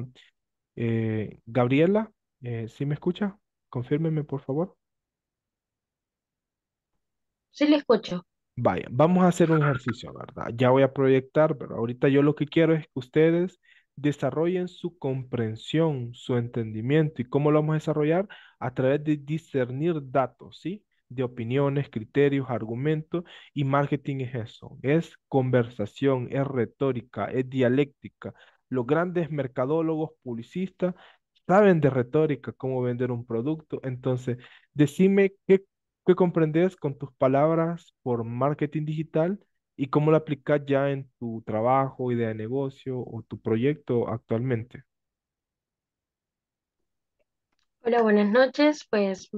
eh, Gabriela, si eh, ¿sí me escucha? Confírmeme, por favor sí le escucho. Vaya, vamos a hacer un ah. ejercicio, ¿verdad? Ya voy a proyectar, pero ahorita yo lo que quiero es que ustedes desarrollen su comprensión, su entendimiento. ¿Y cómo lo vamos a desarrollar? A través de discernir datos, ¿sí? de opiniones, criterios, argumentos y marketing es eso, es conversación, es retórica, es dialéctica. Los grandes mercadólogos, publicistas, saben de retórica, cómo vender un producto. Entonces, decime qué ¿Qué comprendes con tus palabras por marketing digital y cómo lo aplicas ya en tu trabajo, idea de negocio o tu proyecto actualmente. Hola, buenas noches. Pues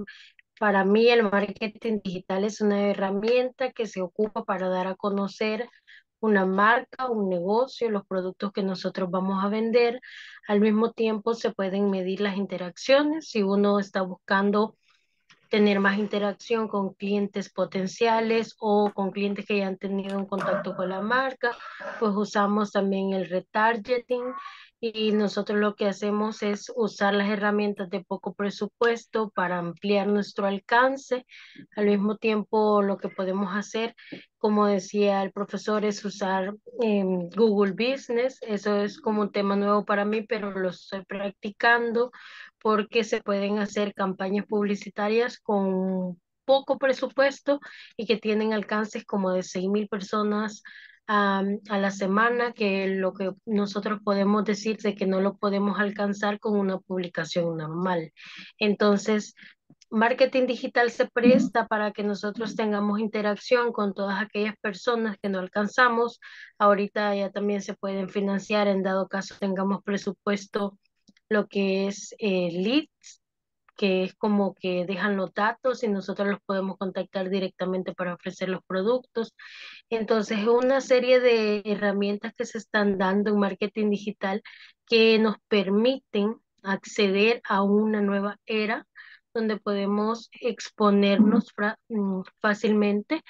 para mí el marketing digital es una herramienta que se ocupa para dar a conocer una marca, un negocio, los productos que nosotros vamos a vender. Al mismo tiempo se pueden medir las interacciones. Si uno está buscando tener más interacción con clientes potenciales o con clientes que ya han tenido un contacto con la marca, pues usamos también el retargeting y nosotros lo que hacemos es usar las herramientas de poco presupuesto para ampliar nuestro alcance. Al mismo tiempo, lo que podemos hacer, como decía el profesor, es usar em, Google Business. Eso es como un tema nuevo para mí, pero lo estoy practicando porque se pueden hacer campañas publicitarias con poco presupuesto y que tienen alcances como de 6.000 personas a, ah, a, la semana, que lo que nosotros podemos decir de que no lo podemos alcanzar con una publicación normal. Entonces, marketing digital se presta para que nosotros tengamos interacción con todas aquellas personas que no alcanzamos. Ahorita ya también se pueden financiar en dado caso tengamos presupuesto lo que es eh, leads, que es como que dejan los datos y nosotros los podemos contactar directamente para ofrecer los productos. Entonces, una serie de herramientas que se están dando en marketing digital que nos permiten acceder a una nueva era donde podemos exponernos mm, fácilmente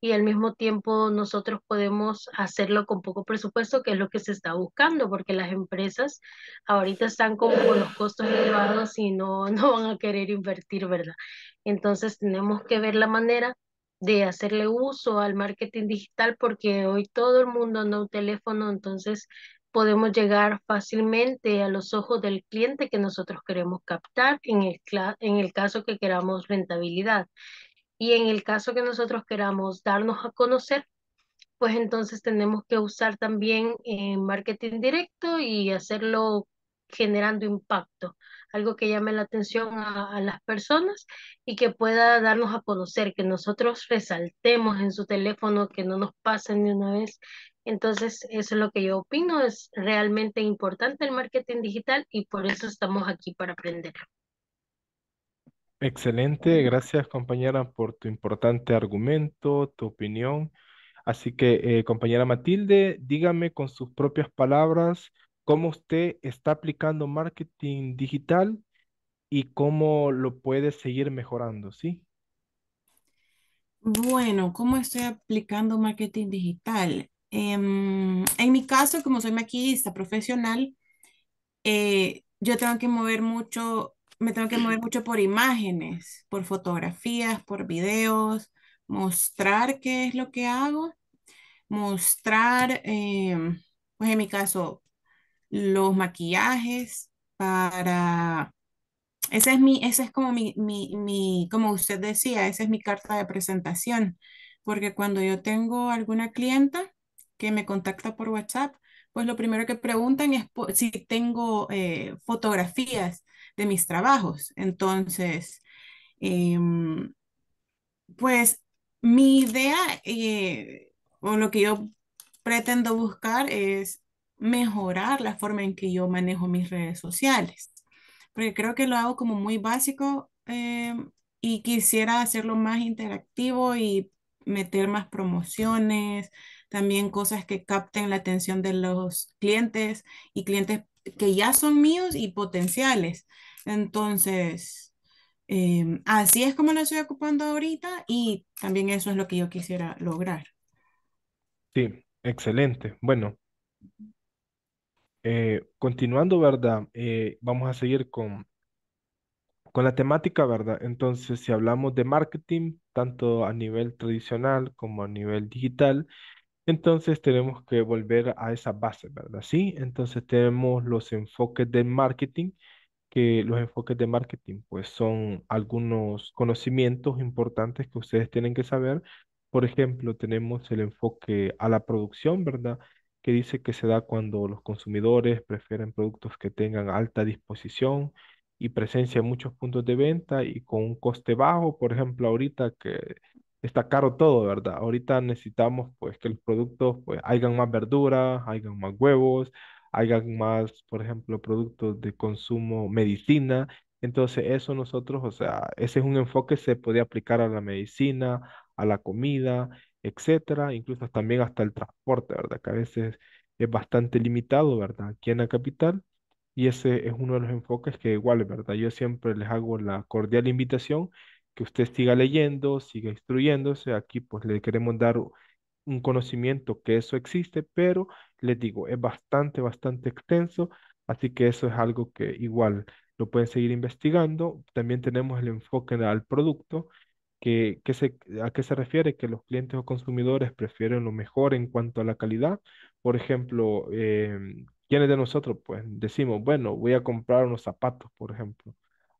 y al mismo tiempo nosotros podemos hacerlo con poco presupuesto, que es lo que se está buscando, porque las empresas ahorita están como con los costos elevados y no, <laughs> no van a querer invertir, ¿verdad? Entonces tenemos que ver la manera de hacerle uso al marketing digital porque hoy todo el mundo anda un teléfono, entonces podemos llegar fácilmente a los ojos del cliente que nosotros queremos captar en el, en el caso que queramos rentabilidad. Y en el caso que nosotros queramos darnos a conocer, pues entonces tenemos que usar también eh, marketing directo y hacerlo generando impacto, algo que llame la atención a, a, las personas y que pueda darnos a conocer, que nosotros resaltemos en su teléfono, que no nos pasen de una vez entonces, eso es lo que yo opino, es realmente importante el marketing digital y por eso estamos aquí para aprender. Excelente, gracias compañera por tu importante argumento, tu opinión. Así que, eh, compañera Matilde, dígame con sus propias palabras cómo usted está aplicando marketing digital y cómo lo puede seguir mejorando, ¿sí? Bueno, ¿cómo estoy aplicando marketing digital? Em, en mi caso, como soy maquillista profesional, eh, yo tengo que mover mucho, me tengo que mover mucho por imágenes, por fotografías, por videos, mostrar qué es lo que hago, mostrar, em, pues en mi caso, los maquillajes para... Esa es mi, ese es como mi, mi, mi, como usted decía, esa es mi carta de presentación, porque cuando yo tengo alguna clienta, me contacta por WhatsApp, pues lo primero que preguntan es si tengo eh, fotografías de mis trabajos. Entonces, em, pues mi idea eh, o lo que yo pretendo buscar es mejorar la forma en que yo manejo mis redes sociales, porque creo que lo hago como muy básico em, y quisiera hacerlo más interactivo y meter más promociones, también cosas que capten la atención de los clientes y clientes que ya son míos y potenciales. Entonces, em, así es como lo estoy ocupando ahorita y también eso es lo que yo quisiera lograr. Sí, excelente. Bueno, eh, continuando, ¿verdad? Eh, vamos a seguir con, con la temática, ¿verdad? Entonces, si hablamos de marketing, tanto a nivel tradicional como a nivel digital, entonces tenemos que volver a esa base, ¿verdad? Sí, entonces tenemos los enfoques de marketing, que los enfoques de marketing pues son algunos conocimientos importantes que ustedes tienen que saber. Por ejemplo, tenemos el enfoque a la producción, ¿verdad? que dice que se da cuando los consumidores prefieren productos que tengan alta disposición y presencia en muchos puntos de venta y con un coste bajo. Por ejemplo, ahorita que está caro todo, ¿verdad? Ahorita necesitamos pues que los productos pues hagan más verduras, hagan más huevos, hagan más, por ejemplo, productos de consumo, medicina. Entonces eso nosotros, o sea, ese es un enfoque que se puede aplicar a la medicina, a la comida, etcétera, incluso también hasta el transporte, ¿verdad? Que a veces es bastante limitado, ¿verdad? Aquí en la capital. Y ese es uno de los enfoques que igual, ¿verdad? Yo siempre les hago la cordial invitación que usted siga leyendo, siga instruyéndose. Aquí pues le queremos dar un conocimiento que eso existe, pero les digo, es bastante, bastante extenso, así que eso es algo que igual lo pueden seguir investigando. También tenemos el enfoque al producto, que, que se, a qué se refiere, que los clientes o consumidores prefieren lo mejor en cuanto a la calidad. Por ejemplo, eh, ¿quiénes de nosotros pues decimos, bueno, voy a comprar unos zapatos, por ejemplo?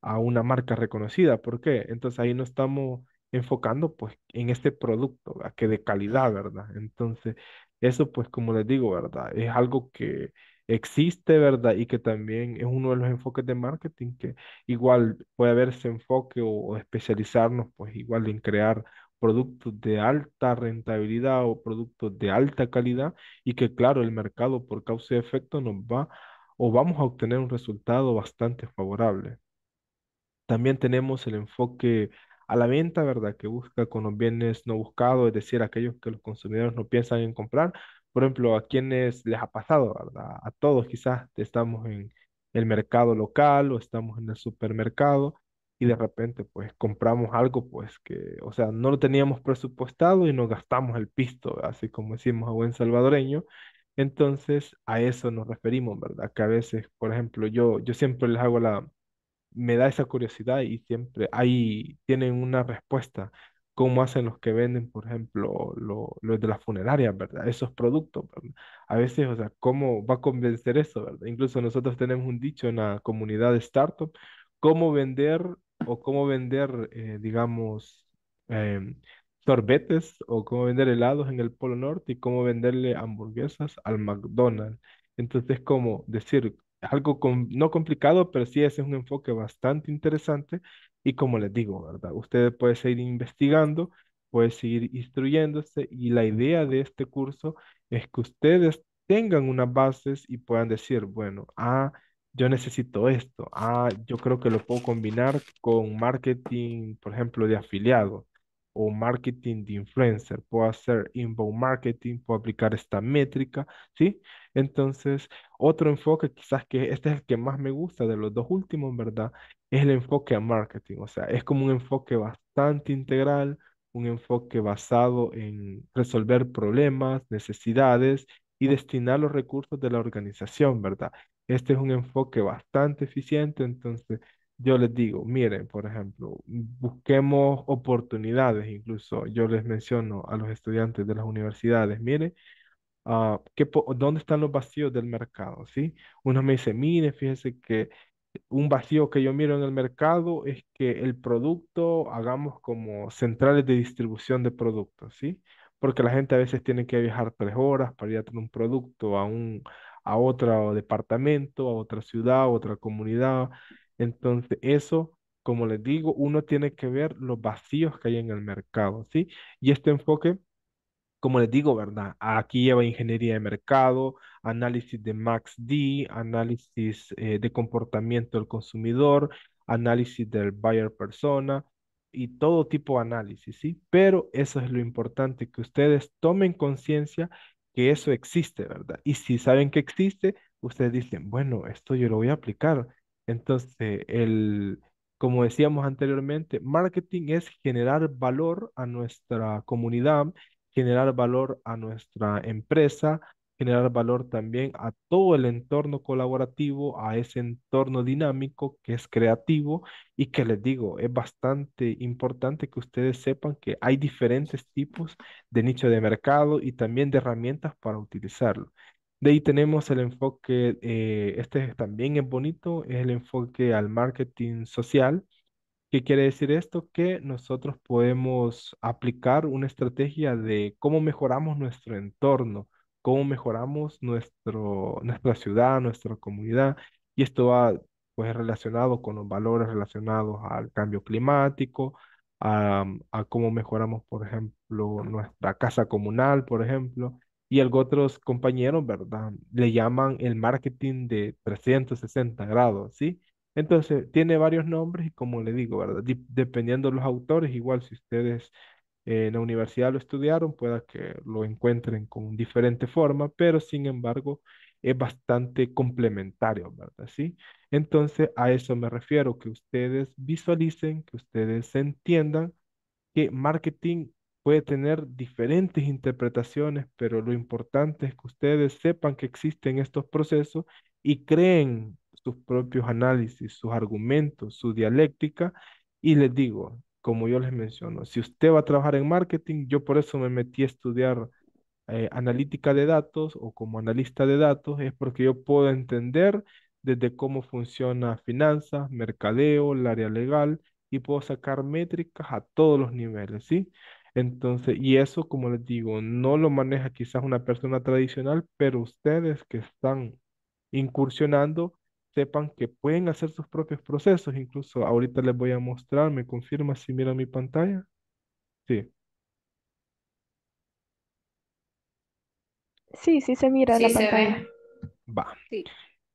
a una marca reconocida. ¿Por qué? Entonces ahí no estamos enfocando pues en este producto, ¿verdad? que de calidad, ¿verdad? Entonces eso pues como les digo, ¿verdad? Es algo que existe, ¿verdad? Y que también es uno de los enfoques de marketing que igual puede haber ese enfoque o, especializarnos pues igual en crear productos de alta rentabilidad o productos de alta calidad y que claro, el mercado por causa y efecto nos va o vamos a obtener un resultado bastante favorable. También tenemos el enfoque a la venta, ¿verdad? Que busca con los bienes no buscados, es decir, aquellos que los consumidores no piensan en comprar. Por ejemplo, a quienes les ha pasado, ¿verdad? A todos quizás estamos en el mercado local o estamos en el supermercado y de repente pues compramos algo pues que, o sea, no lo teníamos presupuestado y nos gastamos el pisto, así como decimos a buen salvadoreño. Entonces, a eso nos referimos, ¿verdad? Que a veces, por ejemplo, yo, yo siempre les hago la, me da esa curiosidad y siempre ahí tienen una respuesta. ¿Cómo hacen los que venden, por ejemplo, lo, los de las funerarias, ¿verdad? Esos productos, A veces, o sea, ¿cómo va a convencer eso, ¿verdad? Incluso nosotros tenemos un dicho en la comunidad de startup, ¿cómo vender o cómo vender, eh, digamos, torbetes em, sorbetes o cómo vender helados en el Polo Norte y cómo venderle hamburguesas al McDonald's? Entonces, cómo decir, algo no complicado, pero sí es un enfoque bastante interesante y como les digo, ¿verdad? Ustedes pueden seguir investigando, pueden seguir instruyéndose y la idea de este curso es que ustedes tengan unas bases y puedan decir, bueno, ah, yo necesito esto, ah, yo creo que lo puedo combinar con marketing, por ejemplo, de afiliado o marketing de influencer, puedo hacer inbound marketing, puedo aplicar esta métrica, ¿sí? Entonces, otro enfoque, quizás que este es el que más me gusta de los dos últimos, ¿verdad? Es el enfoque a marketing, o sea, es como un enfoque bastante integral, un enfoque basado en resolver problemas, necesidades y destinar los recursos de la organización, ¿verdad? Este es un enfoque bastante eficiente, entonces yo les digo, miren, por ejemplo, busquemos oportunidades, incluso yo les menciono a los estudiantes de las universidades, miren, uh, ¿qué ¿dónde están los vacíos del mercado? ¿Sí? Uno me dice, mire fíjense que un vacío que yo miro en el mercado es que el producto hagamos como centrales de distribución de productos, ¿sí? Porque la gente a veces tiene que viajar tres horas para ir a tener un producto a un a otro departamento, a otra ciudad, a otra comunidad. Entonces, eso, como les digo, uno tiene que ver los vacíos que hay en el mercado, ¿sí? Y este enfoque, como les digo, ¿verdad? Aquí lleva ingeniería de mercado, análisis de Max D, análisis eh, de comportamiento del consumidor, análisis del buyer persona y todo tipo de análisis, ¿sí? Pero eso es lo importante, que ustedes tomen conciencia que eso existe, ¿verdad? Y si saben que existe, ustedes dicen, bueno, esto yo lo voy a aplicar. Entonces, como decíamos anteriormente, marketing es generar valor a nuestra comunidad, generar valor a nuestra empresa, generar valor también a todo el entorno colaborativo, a ese entorno dinámico que es creativo y que les digo, es bastante importante que ustedes sepan que hay diferentes tipos de nicho de mercado y también de herramientas para utilizarlo. De ahí tenemos el enfoque, eh, este también es bonito, es el enfoque al marketing social. ¿Qué quiere decir esto? Que nosotros podemos aplicar una estrategia de cómo mejoramos nuestro entorno, cómo mejoramos nuestro, nuestra ciudad, nuestra comunidad. Y esto va pues relacionado con los valores relacionados al cambio climático, a, a cómo mejoramos, por ejemplo, nuestra casa comunal, por ejemplo y algo otros compañeros, ¿verdad? Le llaman el marketing de 360 grados, ¿sí? Entonces, tiene varios nombres y como le digo, ¿verdad? dependiendo de los autores, igual si ustedes en la universidad lo estudiaron, pueda que lo encuentren con diferente forma, pero sin embargo es bastante complementario, ¿verdad? ¿Sí? Entonces, a eso me refiero, que ustedes visualicen, que ustedes entiendan que marketing puede tener diferentes interpretaciones, pero lo importante es que ustedes sepan que existen estos procesos y creen sus propios análisis, sus argumentos, su dialéctica. Y les digo, como yo les menciono, si usted va a trabajar en marketing, yo por eso me metí a estudiar eh, analítica de datos o como analista de datos, es porque yo puedo entender desde cómo funciona finanzas, mercadeo, el área legal y puedo sacar métricas a todos los niveles, ¿sí? Entonces, y eso, como les digo, no lo maneja quizás una persona tradicional, pero ustedes que están incursionando, sepan que pueden hacer sus propios procesos. Incluso ahorita les voy a mostrar, me confirma si mira mi pantalla. Sí. Sí, sí se mira la pantalla. Va.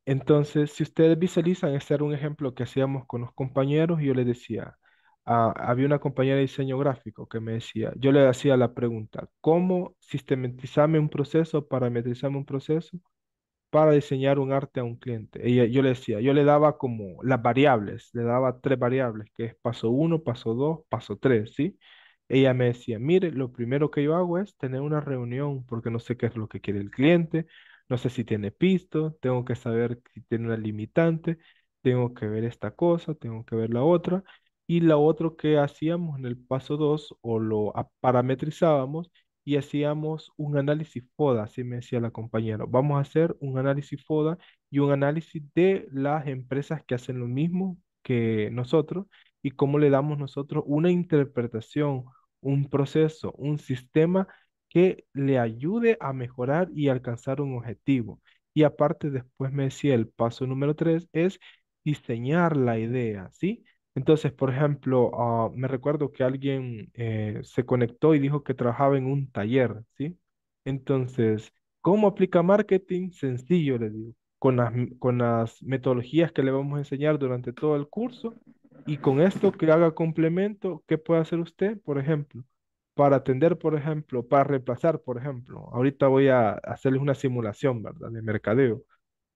Entonces, si ustedes visualizan, este era un ejemplo que hacíamos con los compañeros y yo les decía, había una compañera de diseño gráfico que me decía, yo le hacía la pregunta, ¿cómo sistematizarme un proceso, parametrizarme un proceso para diseñar un arte a un cliente? Ella, yo le decía, yo le daba como las variables, le daba tres variables, que es paso uno, paso dos, paso tres, ¿sí? Ella me decía, mire, lo primero que yo hago es tener una reunión porque no sé qué es lo que quiere el cliente, no sé si tiene pisto, tengo que saber si tiene una limitante, tengo que ver esta cosa, tengo que ver la otra. Y lo otro que hacíamos en el paso 2 o lo parametrizábamos y hacíamos un análisis FODA, así me decía la compañera. Vamos a hacer un análisis FODA y un análisis de las empresas que hacen lo mismo que nosotros y cómo le damos nosotros una interpretación, un proceso, un sistema que le ayude a mejorar y alcanzar un objetivo. Y aparte, después me decía el paso número tres es diseñar la idea, ¿sí? Entonces, por ejemplo, ah, me recuerdo que alguien eh, se conectó y dijo que trabajaba en un taller, ¿sí? Entonces, ¿cómo aplica marketing? Sencillo, le digo, con las, con las metodologías que le vamos a enseñar durante todo el curso y con esto que haga complemento, ¿qué puede hacer usted, por ejemplo? Para atender, por ejemplo, para reemplazar, por ejemplo, ahorita voy a hacerles una simulación, ¿verdad? De mercadeo.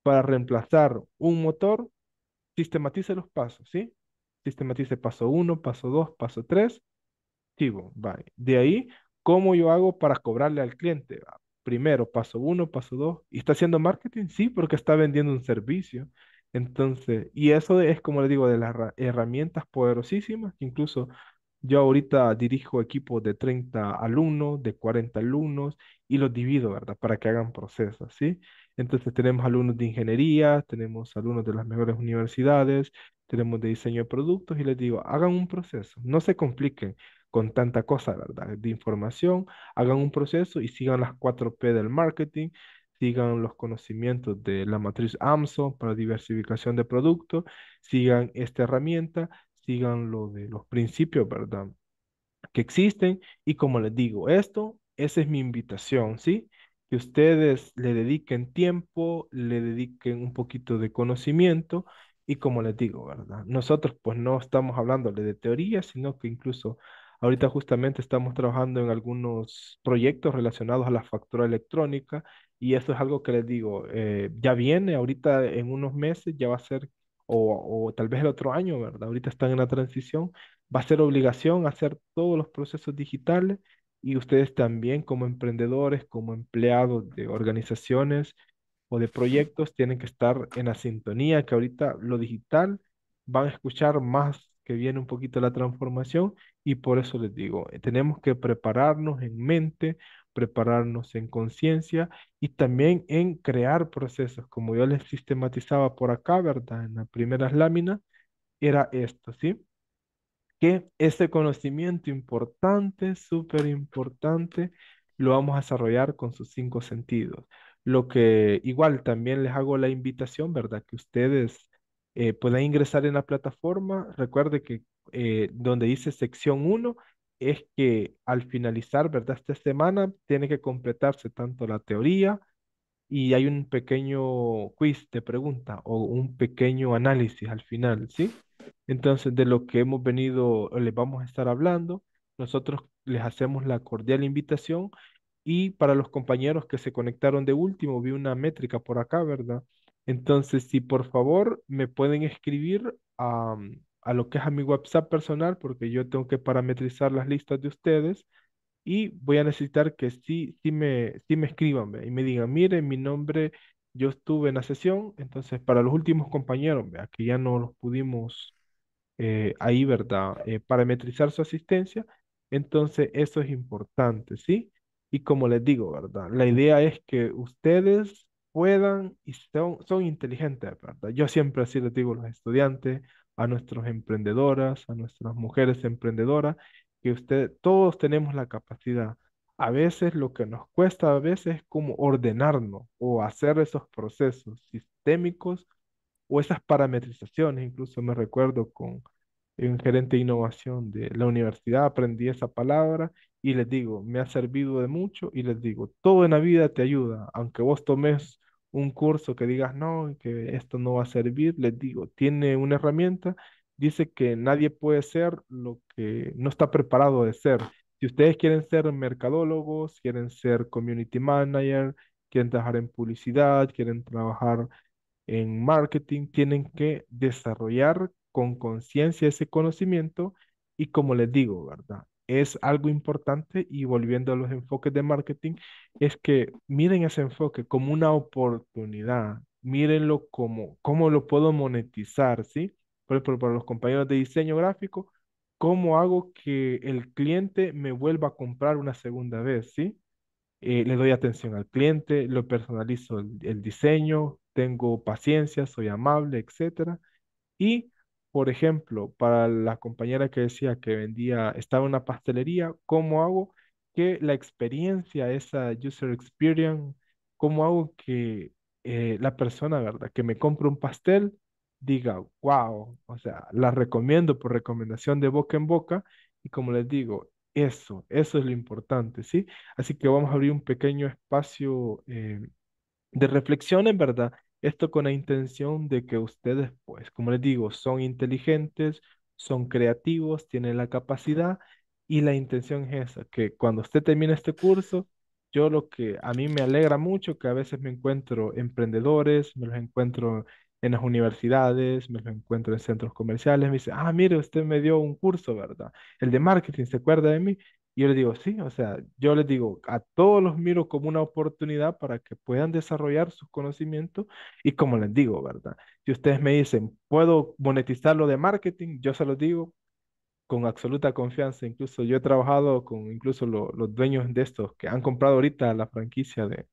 Para reemplazar un motor, sistematice los pasos, ¿sí? sistematice paso uno, paso dos, paso tres. chivo, De ahí, ¿cómo yo hago para cobrarle al cliente? Primero, paso uno, paso dos. ¿Y está haciendo marketing? Sí, porque está vendiendo un servicio. Entonces, y eso es, como le digo, de las herramientas poderosísimas, que incluso yo ahorita dirijo equipos de 30 alumnos, de 40 alumnos, y los divido, ¿verdad? Para que hagan procesos, ¿sí? Entonces tenemos alumnos de ingeniería, tenemos alumnos de las mejores universidades, tenemos de diseño de productos y les digo, hagan un proceso, no se compliquen con tanta cosa, ¿verdad? De información, hagan un proceso y sigan las 4P del marketing, sigan los conocimientos de la matriz AMSO para diversificación de productos, sigan esta herramienta, sigan lo de los principios, ¿verdad? Que existen y como les digo, esto, esa es mi invitación, ¿sí? Que ustedes le dediquen tiempo, le dediquen un poquito de conocimiento y como les digo, ¿verdad? Nosotros pues no estamos hablando de teoría, sino que incluso ahorita justamente estamos trabajando en algunos proyectos relacionados a la factura electrónica y eso es algo que les digo, eh, ya viene ahorita en unos meses, ya va a ser, o, o tal vez el otro año, ¿verdad? Ahorita están en la transición, va a ser obligación hacer todos los procesos digitales y ustedes también como emprendedores, como empleados de organizaciones, de proyectos tienen que estar en la sintonía, que ahorita lo digital van a escuchar más que viene un poquito la transformación y por eso les digo, eh, tenemos que prepararnos en mente, prepararnos en conciencia y también en crear procesos, como yo les sistematizaba por acá, ¿verdad? En las primeras láminas era esto, ¿sí? Que ese conocimiento importante, súper importante, lo vamos a desarrollar con sus cinco sentidos. Lo que igual también les hago la invitación, ¿verdad? Que ustedes eh, puedan ingresar en la plataforma. Recuerde que eh, donde dice sección 1 es que al finalizar, ¿verdad? Esta semana tiene que completarse tanto la teoría y hay un pequeño quiz de pregunta o un pequeño análisis al final, ¿sí? Entonces, de lo que hemos venido, les vamos a estar hablando. Nosotros les hacemos la cordial invitación y para los compañeros que se conectaron de último, vi una métrica por acá, ¿verdad? Entonces, si por favor me pueden escribir a, lo que es a mi WhatsApp personal, porque yo tengo que parametrizar las listas de ustedes y voy a necesitar que sí, me, sí me escriban y me digan, miren mi nombre, yo estuve en la sesión, entonces para los últimos compañeros, que ya no los pudimos eh, ahí, ¿verdad? Eh, parametrizar su asistencia, entonces eso es importante, ¿sí? Y como les digo, ¿verdad? La idea es que ustedes puedan y son, son inteligentes, ¿verdad? Yo siempre así les digo a los estudiantes, a nuestras emprendedoras, a nuestras mujeres emprendedoras, que ustedes todos tenemos la capacidad. A veces lo que nos cuesta a veces es como ordenarnos o hacer esos procesos sistémicos o esas parametrizaciones. Incluso me recuerdo con un gerente de innovación de la universidad, aprendí esa palabra y les digo, me ha servido de mucho y les digo, todo en la vida te ayuda, aunque vos tomes un curso que digas, no, que esto no va a servir, les digo, tiene una herramienta, dice que nadie puede ser lo que no está preparado de ser. Si ustedes quieren ser mercadólogos, quieren ser community manager, quieren trabajar en publicidad, quieren trabajar en marketing, tienen que desarrollar con conciencia ese conocimiento y como les digo, ¿verdad? es algo importante y volviendo a los enfoques de marketing, es que miren ese enfoque como una oportunidad, mírenlo como cómo lo puedo monetizar, ¿sí? Por ejemplo, para los compañeros de diseño gráfico, ¿cómo hago que el cliente me vuelva a comprar una segunda vez, ¿sí? Eh, le doy atención al cliente, lo personalizo el, el diseño, tengo paciencia, soy amable, etcétera. Y por ejemplo, para la compañera que decía que vendía, estaba en una pastelería, ¿cómo hago que la experiencia, esa user experience, cómo hago que eh, la persona, ¿verdad? Que me compre un pastel, diga, wow, o sea, la recomiendo por recomendación de boca en boca. Y como les digo, eso, eso es lo importante, ¿sí? Así que vamos a abrir un pequeño espacio eh, de reflexión, en verdad, esto con la intención de que ustedes, pues, como les digo, son inteligentes, son creativos, tienen la capacidad y la intención es esa, que cuando usted termine este curso, yo lo que a mí me alegra mucho, que a veces me encuentro emprendedores, me los encuentro en las universidades, me los encuentro en centros comerciales, me dice, ah, mire, usted me dio un curso, ¿verdad? El de marketing, ¿se acuerda de mí? Y yo les digo, sí, o sea, yo les digo, a todos los miro como una oportunidad para que puedan desarrollar sus conocimientos y como les digo, ¿verdad? Si ustedes me dicen, ¿puedo monetizar lo de marketing? Yo se los digo con absoluta confianza. Incluso yo he trabajado con incluso los dueños de estos que han comprado ahorita la franquicia de,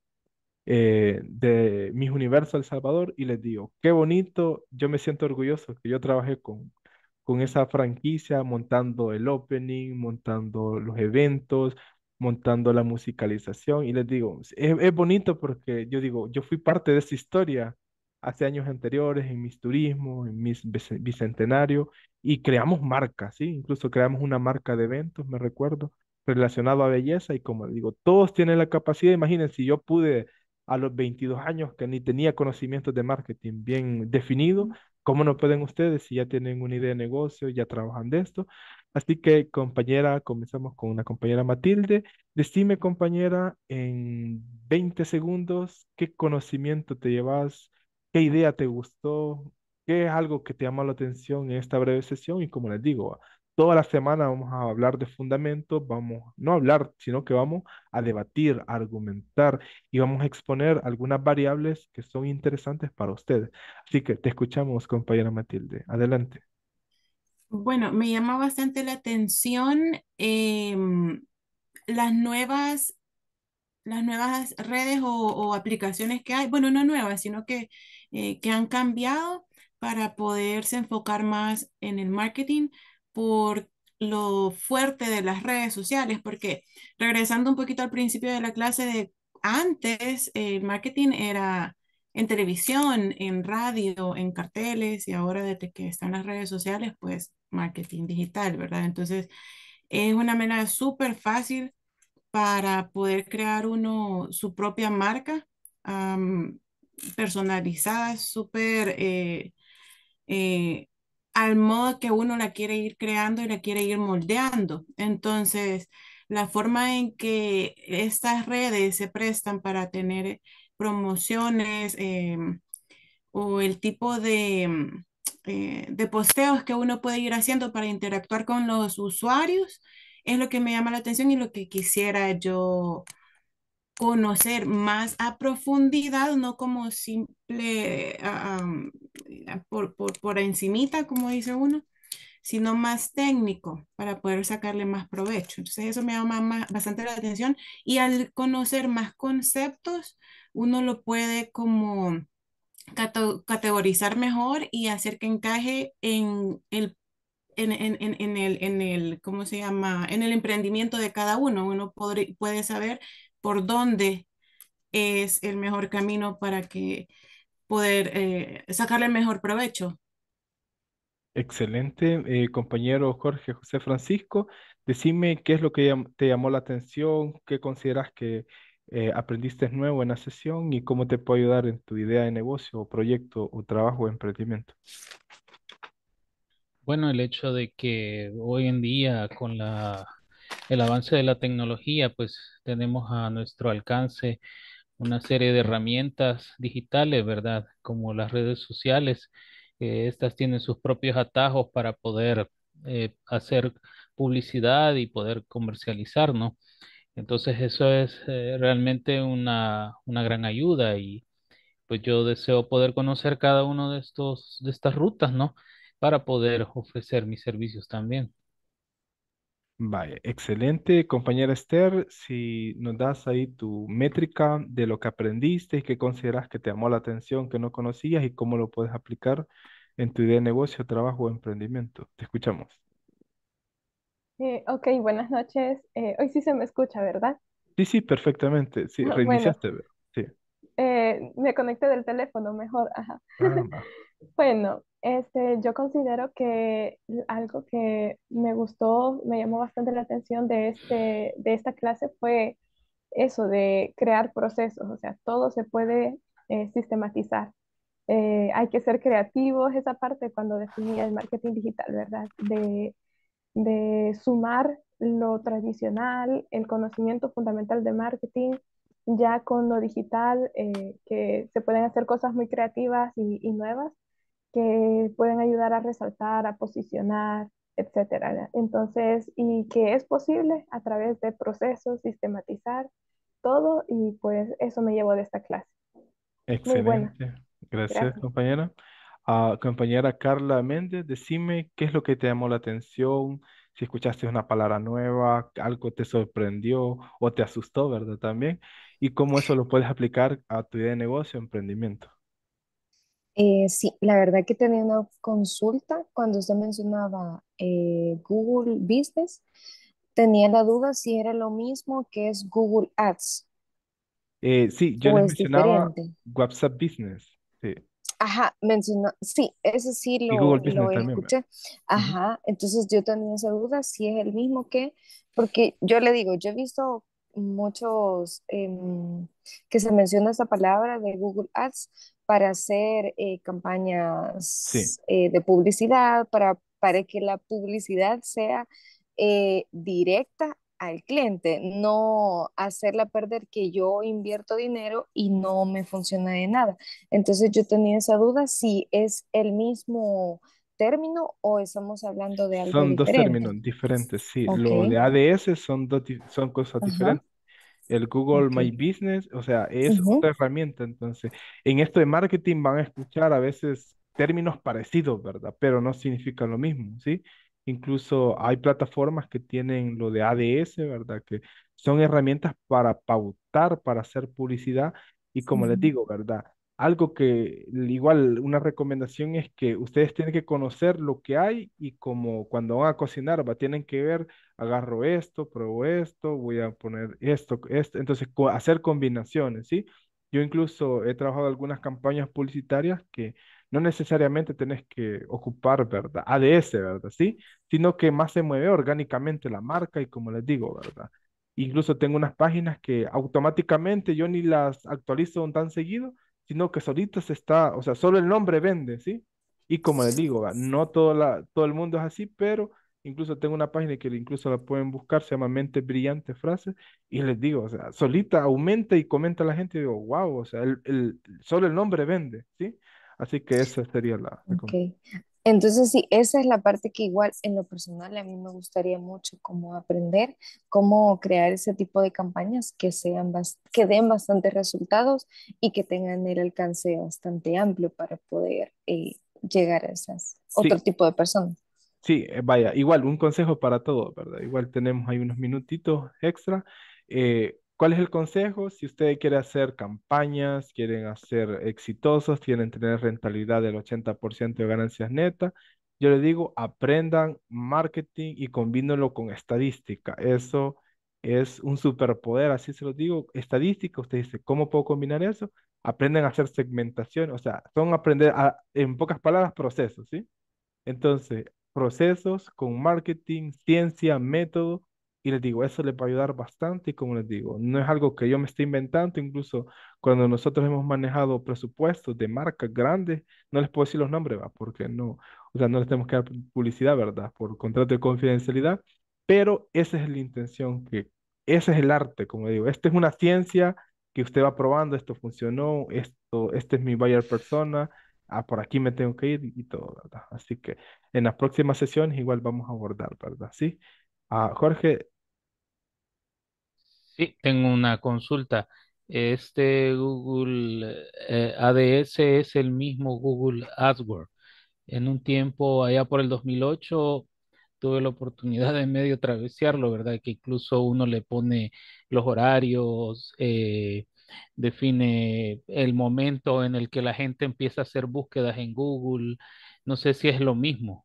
eh, de Mis Universo El Salvador y les digo, qué bonito, yo me siento orgulloso que yo trabajé con con esa franquicia, montando el opening, montando los eventos, montando la musicalización. Y les digo, es, bonito porque yo digo, yo fui parte de esa historia hace años anteriores en mis turismos, en mis bicentenario, y creamos marcas, ¿sí? Incluso creamos una marca de eventos, me recuerdo, relacionado a belleza. Y como digo, todos tienen la capacidad, imagínense, yo pude a los 22 años que ni tenía conocimientos de marketing bien definido, ¿Cómo no pueden ustedes si ya tienen una idea de negocio, ya trabajan de esto? Así que, compañera, comenzamos con una compañera Matilde. Decime, compañera, en 20 segundos, ¿qué conocimiento te llevas? ¿Qué idea te gustó? ¿Qué es algo que te llamó la atención en esta breve sesión? Y como les digo, Toda la semana vamos a hablar de fundamentos, vamos, no hablar, sino que vamos a debatir, a argumentar y vamos a exponer algunas variables que son interesantes para ustedes. Así que te escuchamos, compañera Matilde. Adelante. Bueno, me llama bastante la atención em, las nuevas las nuevas redes o, aplicaciones que hay, bueno, no nuevas, sino que, eh, que han cambiado para poderse enfocar más en el marketing, por lo fuerte de las redes sociales, porque regresando un poquito al principio de la clase de antes, el marketing era en televisión, en radio, en carteles y ahora desde que están las redes sociales, pues marketing digital, ¿verdad? Entonces es una manera súper fácil para poder crear uno su propia marca personalizada, súper... Eh, eh, al modo que uno la quiere ir creando y la quiere ir moldeando. Entonces, la forma en que estas redes se prestan para tener promociones em, o el tipo de, em, eh, de posteos que uno puede ir haciendo para interactuar con los usuarios es lo que me llama la atención y lo que quisiera yo conocer más a profundidad, no como simple, ah, ah, por, por, por encimita, como dice uno, sino más técnico para poder sacarle más provecho. Entonces eso me llama bastante la atención y al conocer más conceptos, uno lo puede como categorizar mejor y hacer que encaje en el en, en, en, el, en el, ¿cómo se llama? En el emprendimiento de cada uno. Uno puede saber por dónde es el mejor camino para que poder eh, sacarle el mejor provecho. Excelente, eh, compañero Jorge José Francisco. Decime qué es lo que te llamó la atención, qué consideras que eh, aprendiste nuevo en la sesión y cómo te puede ayudar en tu idea de negocio o proyecto o trabajo o emprendimiento. Bueno, el hecho de que hoy en día con la el avance de la tecnología, pues tenemos a nuestro alcance una serie de herramientas digitales, ¿verdad? Como las redes sociales, estas tienen sus propios atajos para poder eh, hacer publicidad y poder comercializar, ¿no? Entonces eso es eh, realmente una, gran ayuda y pues yo deseo poder conocer cada uno de estos, de estas rutas, ¿no? Para poder ofrecer mis servicios también. Vaya, excelente, compañera Esther. Si nos das ahí tu métrica de lo que aprendiste y qué consideras que te llamó la atención, que no conocías y cómo lo puedes aplicar en tu idea de negocio, trabajo o emprendimiento. Te escuchamos. Eh, ok, buenas noches. Eh, hoy sí se me escucha, ¿verdad? Sí, sí, perfectamente. Sí, <laughs> reiniciaste. sí. Eh, me conecté del teléfono mejor. Ajá. Ah, <laughs> bueno, este, yo considero que algo que me gustó, me llamó bastante la atención de, este, de esta clase fue eso de crear procesos, o sea, todo se puede eh, sistematizar. Eh, hay que ser creativos, esa parte cuando definía el marketing digital, ¿verdad? De, sumar lo tradicional, el conocimiento fundamental de marketing, ya con lo digital, eh, que se pueden hacer cosas muy creativas y nuevas que pueden ayudar a resaltar, a posicionar, etcétera. Entonces, y que es posible a través de procesos, sistematizar todo y pues eso me llevo de esta clase. Excelente. Gracias, compañera. Ah, compañera Carla Méndez, decime qué es lo que te llamó la atención, si escuchaste una palabra nueva, algo te sorprendió o te asustó, ¿verdad? También, y cómo eso lo puedes aplicar a tu idea de negocio, emprendimiento. Eh, sí, la verdad que tenía una consulta cuando usted mencionaba eh, Google Business, tenía la duda si era lo mismo que es Google Ads eh, sí, yo mencionaba WhatsApp Business. Sí. Ajá, mencionó, sí, ese sí lo, escuché. Ajá, entonces yo tenía esa duda si es el mismo que, porque yo le digo, yo he visto muchos em, que se menciona esa palabra de Google Ads, para hacer eh, campañas eh, de publicidad, para, para que la publicidad sea eh, directa al cliente, no hacerla perder que yo invierto dinero y no me funciona de nada. Entonces yo tenía esa duda si es el mismo término o estamos hablando de algo Son dos términos diferentes, sí. Lo de ADS son, dos, son cosas diferentes el Google My Business, o sea, es otra herramienta. Entonces, en esto de marketing van a escuchar a veces términos parecidos, ¿verdad? Pero no significan lo mismo, ¿sí? Incluso hay plataformas que tienen lo de ADS, ¿verdad? Que son herramientas para pautar, para hacer publicidad. Y como les digo, ¿verdad? algo que igual una recomendación es que ustedes tienen que conocer lo que hay y como cuando van a cocinar, va, tienen que ver, agarro esto, pruebo esto, voy a poner esto, esto, entonces hacer combinaciones, ¿sí? Yo incluso he trabajado algunas campañas publicitarias que no necesariamente tenés que ocupar, ¿verdad? ADS, ¿verdad? ¿Sí? Sino que más se mueve orgánicamente la marca y como les digo, ¿verdad? Incluso tengo unas páginas que automáticamente yo ni las actualizo tan seguido, sino que solita se está, o sea, solo el nombre vende, ¿sí? Y como les digo, no todo, todo el mundo es así, pero incluso tengo una página que incluso la pueden buscar, se llama Mente Brillante Frases, y les digo, o sea, solita aumenta y comenta la gente, y digo, wow, o sea, el, solo el nombre vende, ¿sí? Así que esa sería la... Entonces, sí, esa es la parte que igual en lo personal a mí me gustaría mucho como aprender cómo crear ese tipo de campañas que, sean que den bastantes resultados y que tengan el alcance bastante amplio para poder eh, llegar a esas otro tipo de personas. Sí, eh, vaya, igual un consejo para todos, ¿verdad? Igual tenemos ahí unos minutitos extra. Eh, ¿Cuál es el consejo? Si usted quiere hacer campañas, quieren hacer exitosos, quieren tener rentabilidad del 80% de ganancias netas, yo le digo, aprendan marketing y combínenlo con estadística. Eso es un superpoder, así se lo digo. Estadística, usted dice, ¿cómo puedo combinar eso? Aprenden a hacer segmentación, o sea, son aprender, en pocas palabras, procesos, ¿sí? Entonces, procesos con marketing, ciencia, método, y les digo, eso les va a ayudar bastante y como les digo, no es algo que yo me esté inventando, incluso cuando nosotros hemos manejado presupuestos de marcas grandes, no les puedo decir los nombres, ¿va? porque no, o sea, no les tenemos que dar publicidad, ¿verdad? Por contrato de confidencialidad, pero esa es la intención, que ese es el arte, como digo, esta es una ciencia que usted va probando, esto funcionó, esto, este es mi buyer persona, ah, por aquí me tengo que ir y todo, ¿verdad? Así que en las próximas sesiones igual vamos a abordar, ¿verdad? Sí. Ah, Jorge, Sí, tengo una consulta. Este Google eh, ADS es el mismo Google AdWords. En un tiempo, allá por el 2008, tuve la oportunidad de medio travesearlo, ¿verdad? Que incluso uno le pone los horarios, eh, define el momento en el que la gente empieza a hacer búsquedas en Google. No sé si es lo mismo.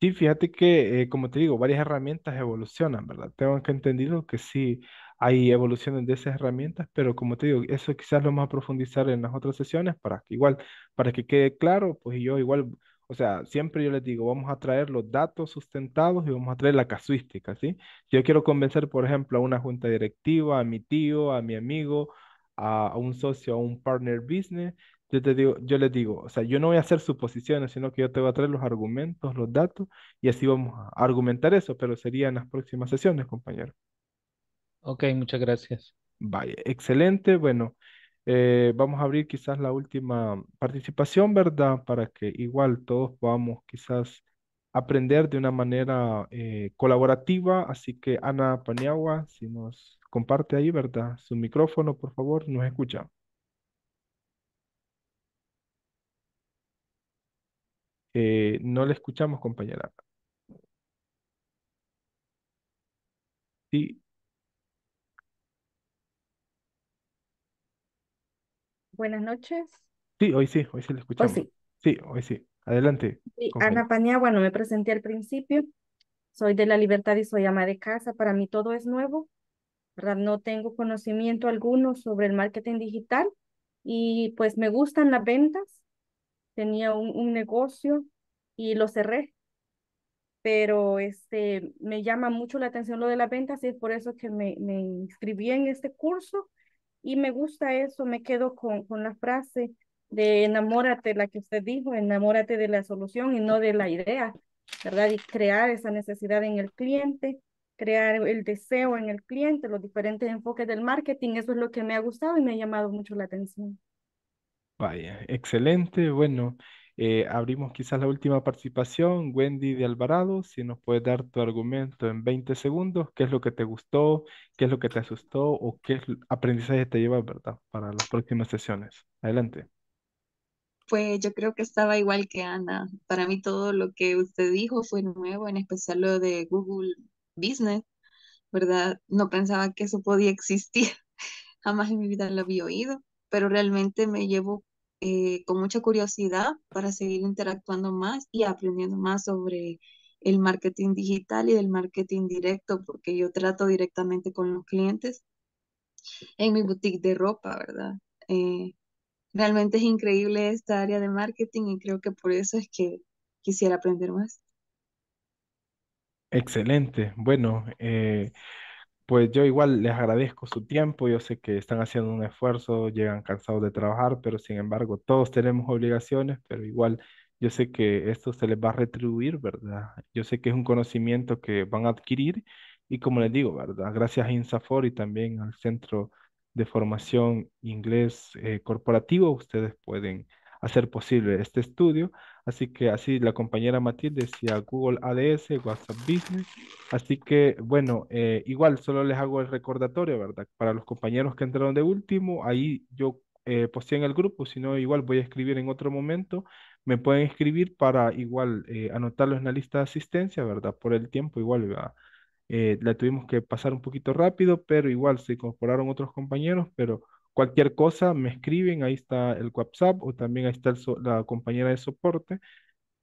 Sí, fíjate que, eh, como te digo, varias herramientas evolucionan, ¿verdad? Tengo que entenderlo que sí hay evoluciones de esas herramientas, pero como te digo, eso quizás lo vamos a profundizar en las otras sesiones para que igual, para que quede claro, pues yo igual, o sea, siempre yo les digo, vamos a traer los datos sustentados y vamos a traer la casuística, ¿sí? yo quiero convencer, por ejemplo, a una junta directiva, a mi tío, a mi amigo, a un socio, a un partner business, yo te digo, yo les digo, o sea, yo no voy a hacer suposiciones, sino que yo te voy a traer los argumentos, los datos, y así vamos a argumentar eso, pero sería en las próximas sesiones, compañero. Ok, muchas gracias. Vaya, excelente. Bueno, eh, vamos a abrir quizás la última participación, ¿verdad? Para que igual todos podamos quizás aprender de una manera eh, colaborativa. Así que Ana Paniagua, si nos comparte ahí, ¿verdad? Su micrófono, por favor, nos escucha. Eh, no le escuchamos, compañera. Sí, Buenas noches. sí, hoy sí, hoy sí le escuchamos. sí, hoy sí. Adelante, Ana Paniagua, bueno me presenté al principio. Soy de La Libertad y soy ama de casa. Para mí todo es nuevo, ¿verdad? No tengo conocimiento alguno sobre el marketing digital y pues me gustan las ventas, tenía un, negocio y lo cerré. Pero este, me llama mucho la atención lo de las ventas y es por eso que me, me inscribí en este curso y me gusta eso, me quedo con, con la frase de enamórate, la que usted dijo, enamórate de la solución y no de la idea, ¿verdad? Y crear esa necesidad en el cliente, crear el deseo en el cliente, los diferentes enfoques del marketing, eso es lo que me ha gustado y me ha llamado mucho la atención. Vaya, excelente. Bueno, eh, abrimos quizás la última participación. Wendy de Alvarado, si nos puedes dar tu argumento en 20 segundos, qué es lo que te gustó, qué es lo que te asustó o qué aprendizaje te lleva, ¿verdad? Para las próximas sesiones. Adelante. Pues yo creo que estaba igual que Ana. Para mí todo lo que usted dijo fue nuevo, en especial lo de Google Business, ¿verdad? No pensaba que eso podía existir. <laughs> Jamás en mi vida lo había oído pero realmente me llevo eh, con mucha curiosidad para seguir interactuando más y aprendiendo más sobre el marketing digital y del marketing directo, porque yo trato directamente con los clientes en mi boutique de ropa, ¿verdad? Eh, realmente es increíble esta área de marketing y creo que por eso es que quisiera aprender más. Excelente. Bueno, eh, pues yo igual les agradezco su tiempo, yo sé que están haciendo un esfuerzo, llegan cansados de trabajar, pero sin embargo todos tenemos obligaciones, pero igual yo sé que esto se les va a retribuir, ¿verdad? Yo sé que es un conocimiento que van a adquirir y como les digo, ¿verdad? Gracias a INSAFOR y también al Centro de Formación Inglés eh, Corporativo, ustedes pueden hacer posible este estudio. Así que así la compañera Matilde decía Google ADS, WhatsApp Business. Así que bueno, eh, igual solo les hago el recordatorio, ¿verdad? Para los compañeros que entraron de último, ahí yo eh, en el grupo, si no igual voy a escribir en otro momento. Me pueden escribir para igual eh, anotarlos en la lista de asistencia, ¿verdad? Por el tiempo igual, eh, la tuvimos que pasar un poquito rápido, pero igual se incorporaron otros compañeros, pero Cualquier cosa me escriben, ahí está el WhatsApp o también ahí está la compañera de soporte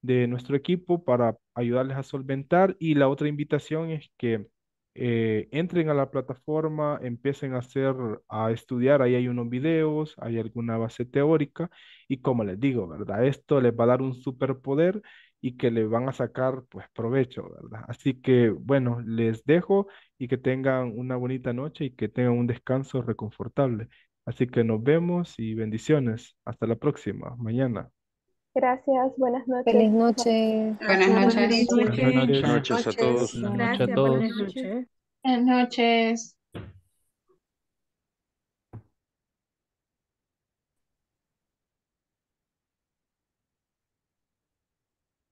de nuestro equipo para ayudarles a solventar. Y la otra invitación es que eh, entren a la plataforma, empiecen a hacer, a estudiar, ahí hay unos videos, hay alguna base teórica y como les digo, ¿verdad? Esto les va a dar un superpoder y que le van a sacar pues provecho, ¿verdad? Así que bueno, les dejo y que tengan una bonita noche y que tengan un descanso reconfortable. Así que nos vemos y bendiciones. Hasta la próxima, mañana. Gracias, buenas noches. Feliz Buenas noches. Buenas noches, buenas noches a todos. todos. Buenas noches.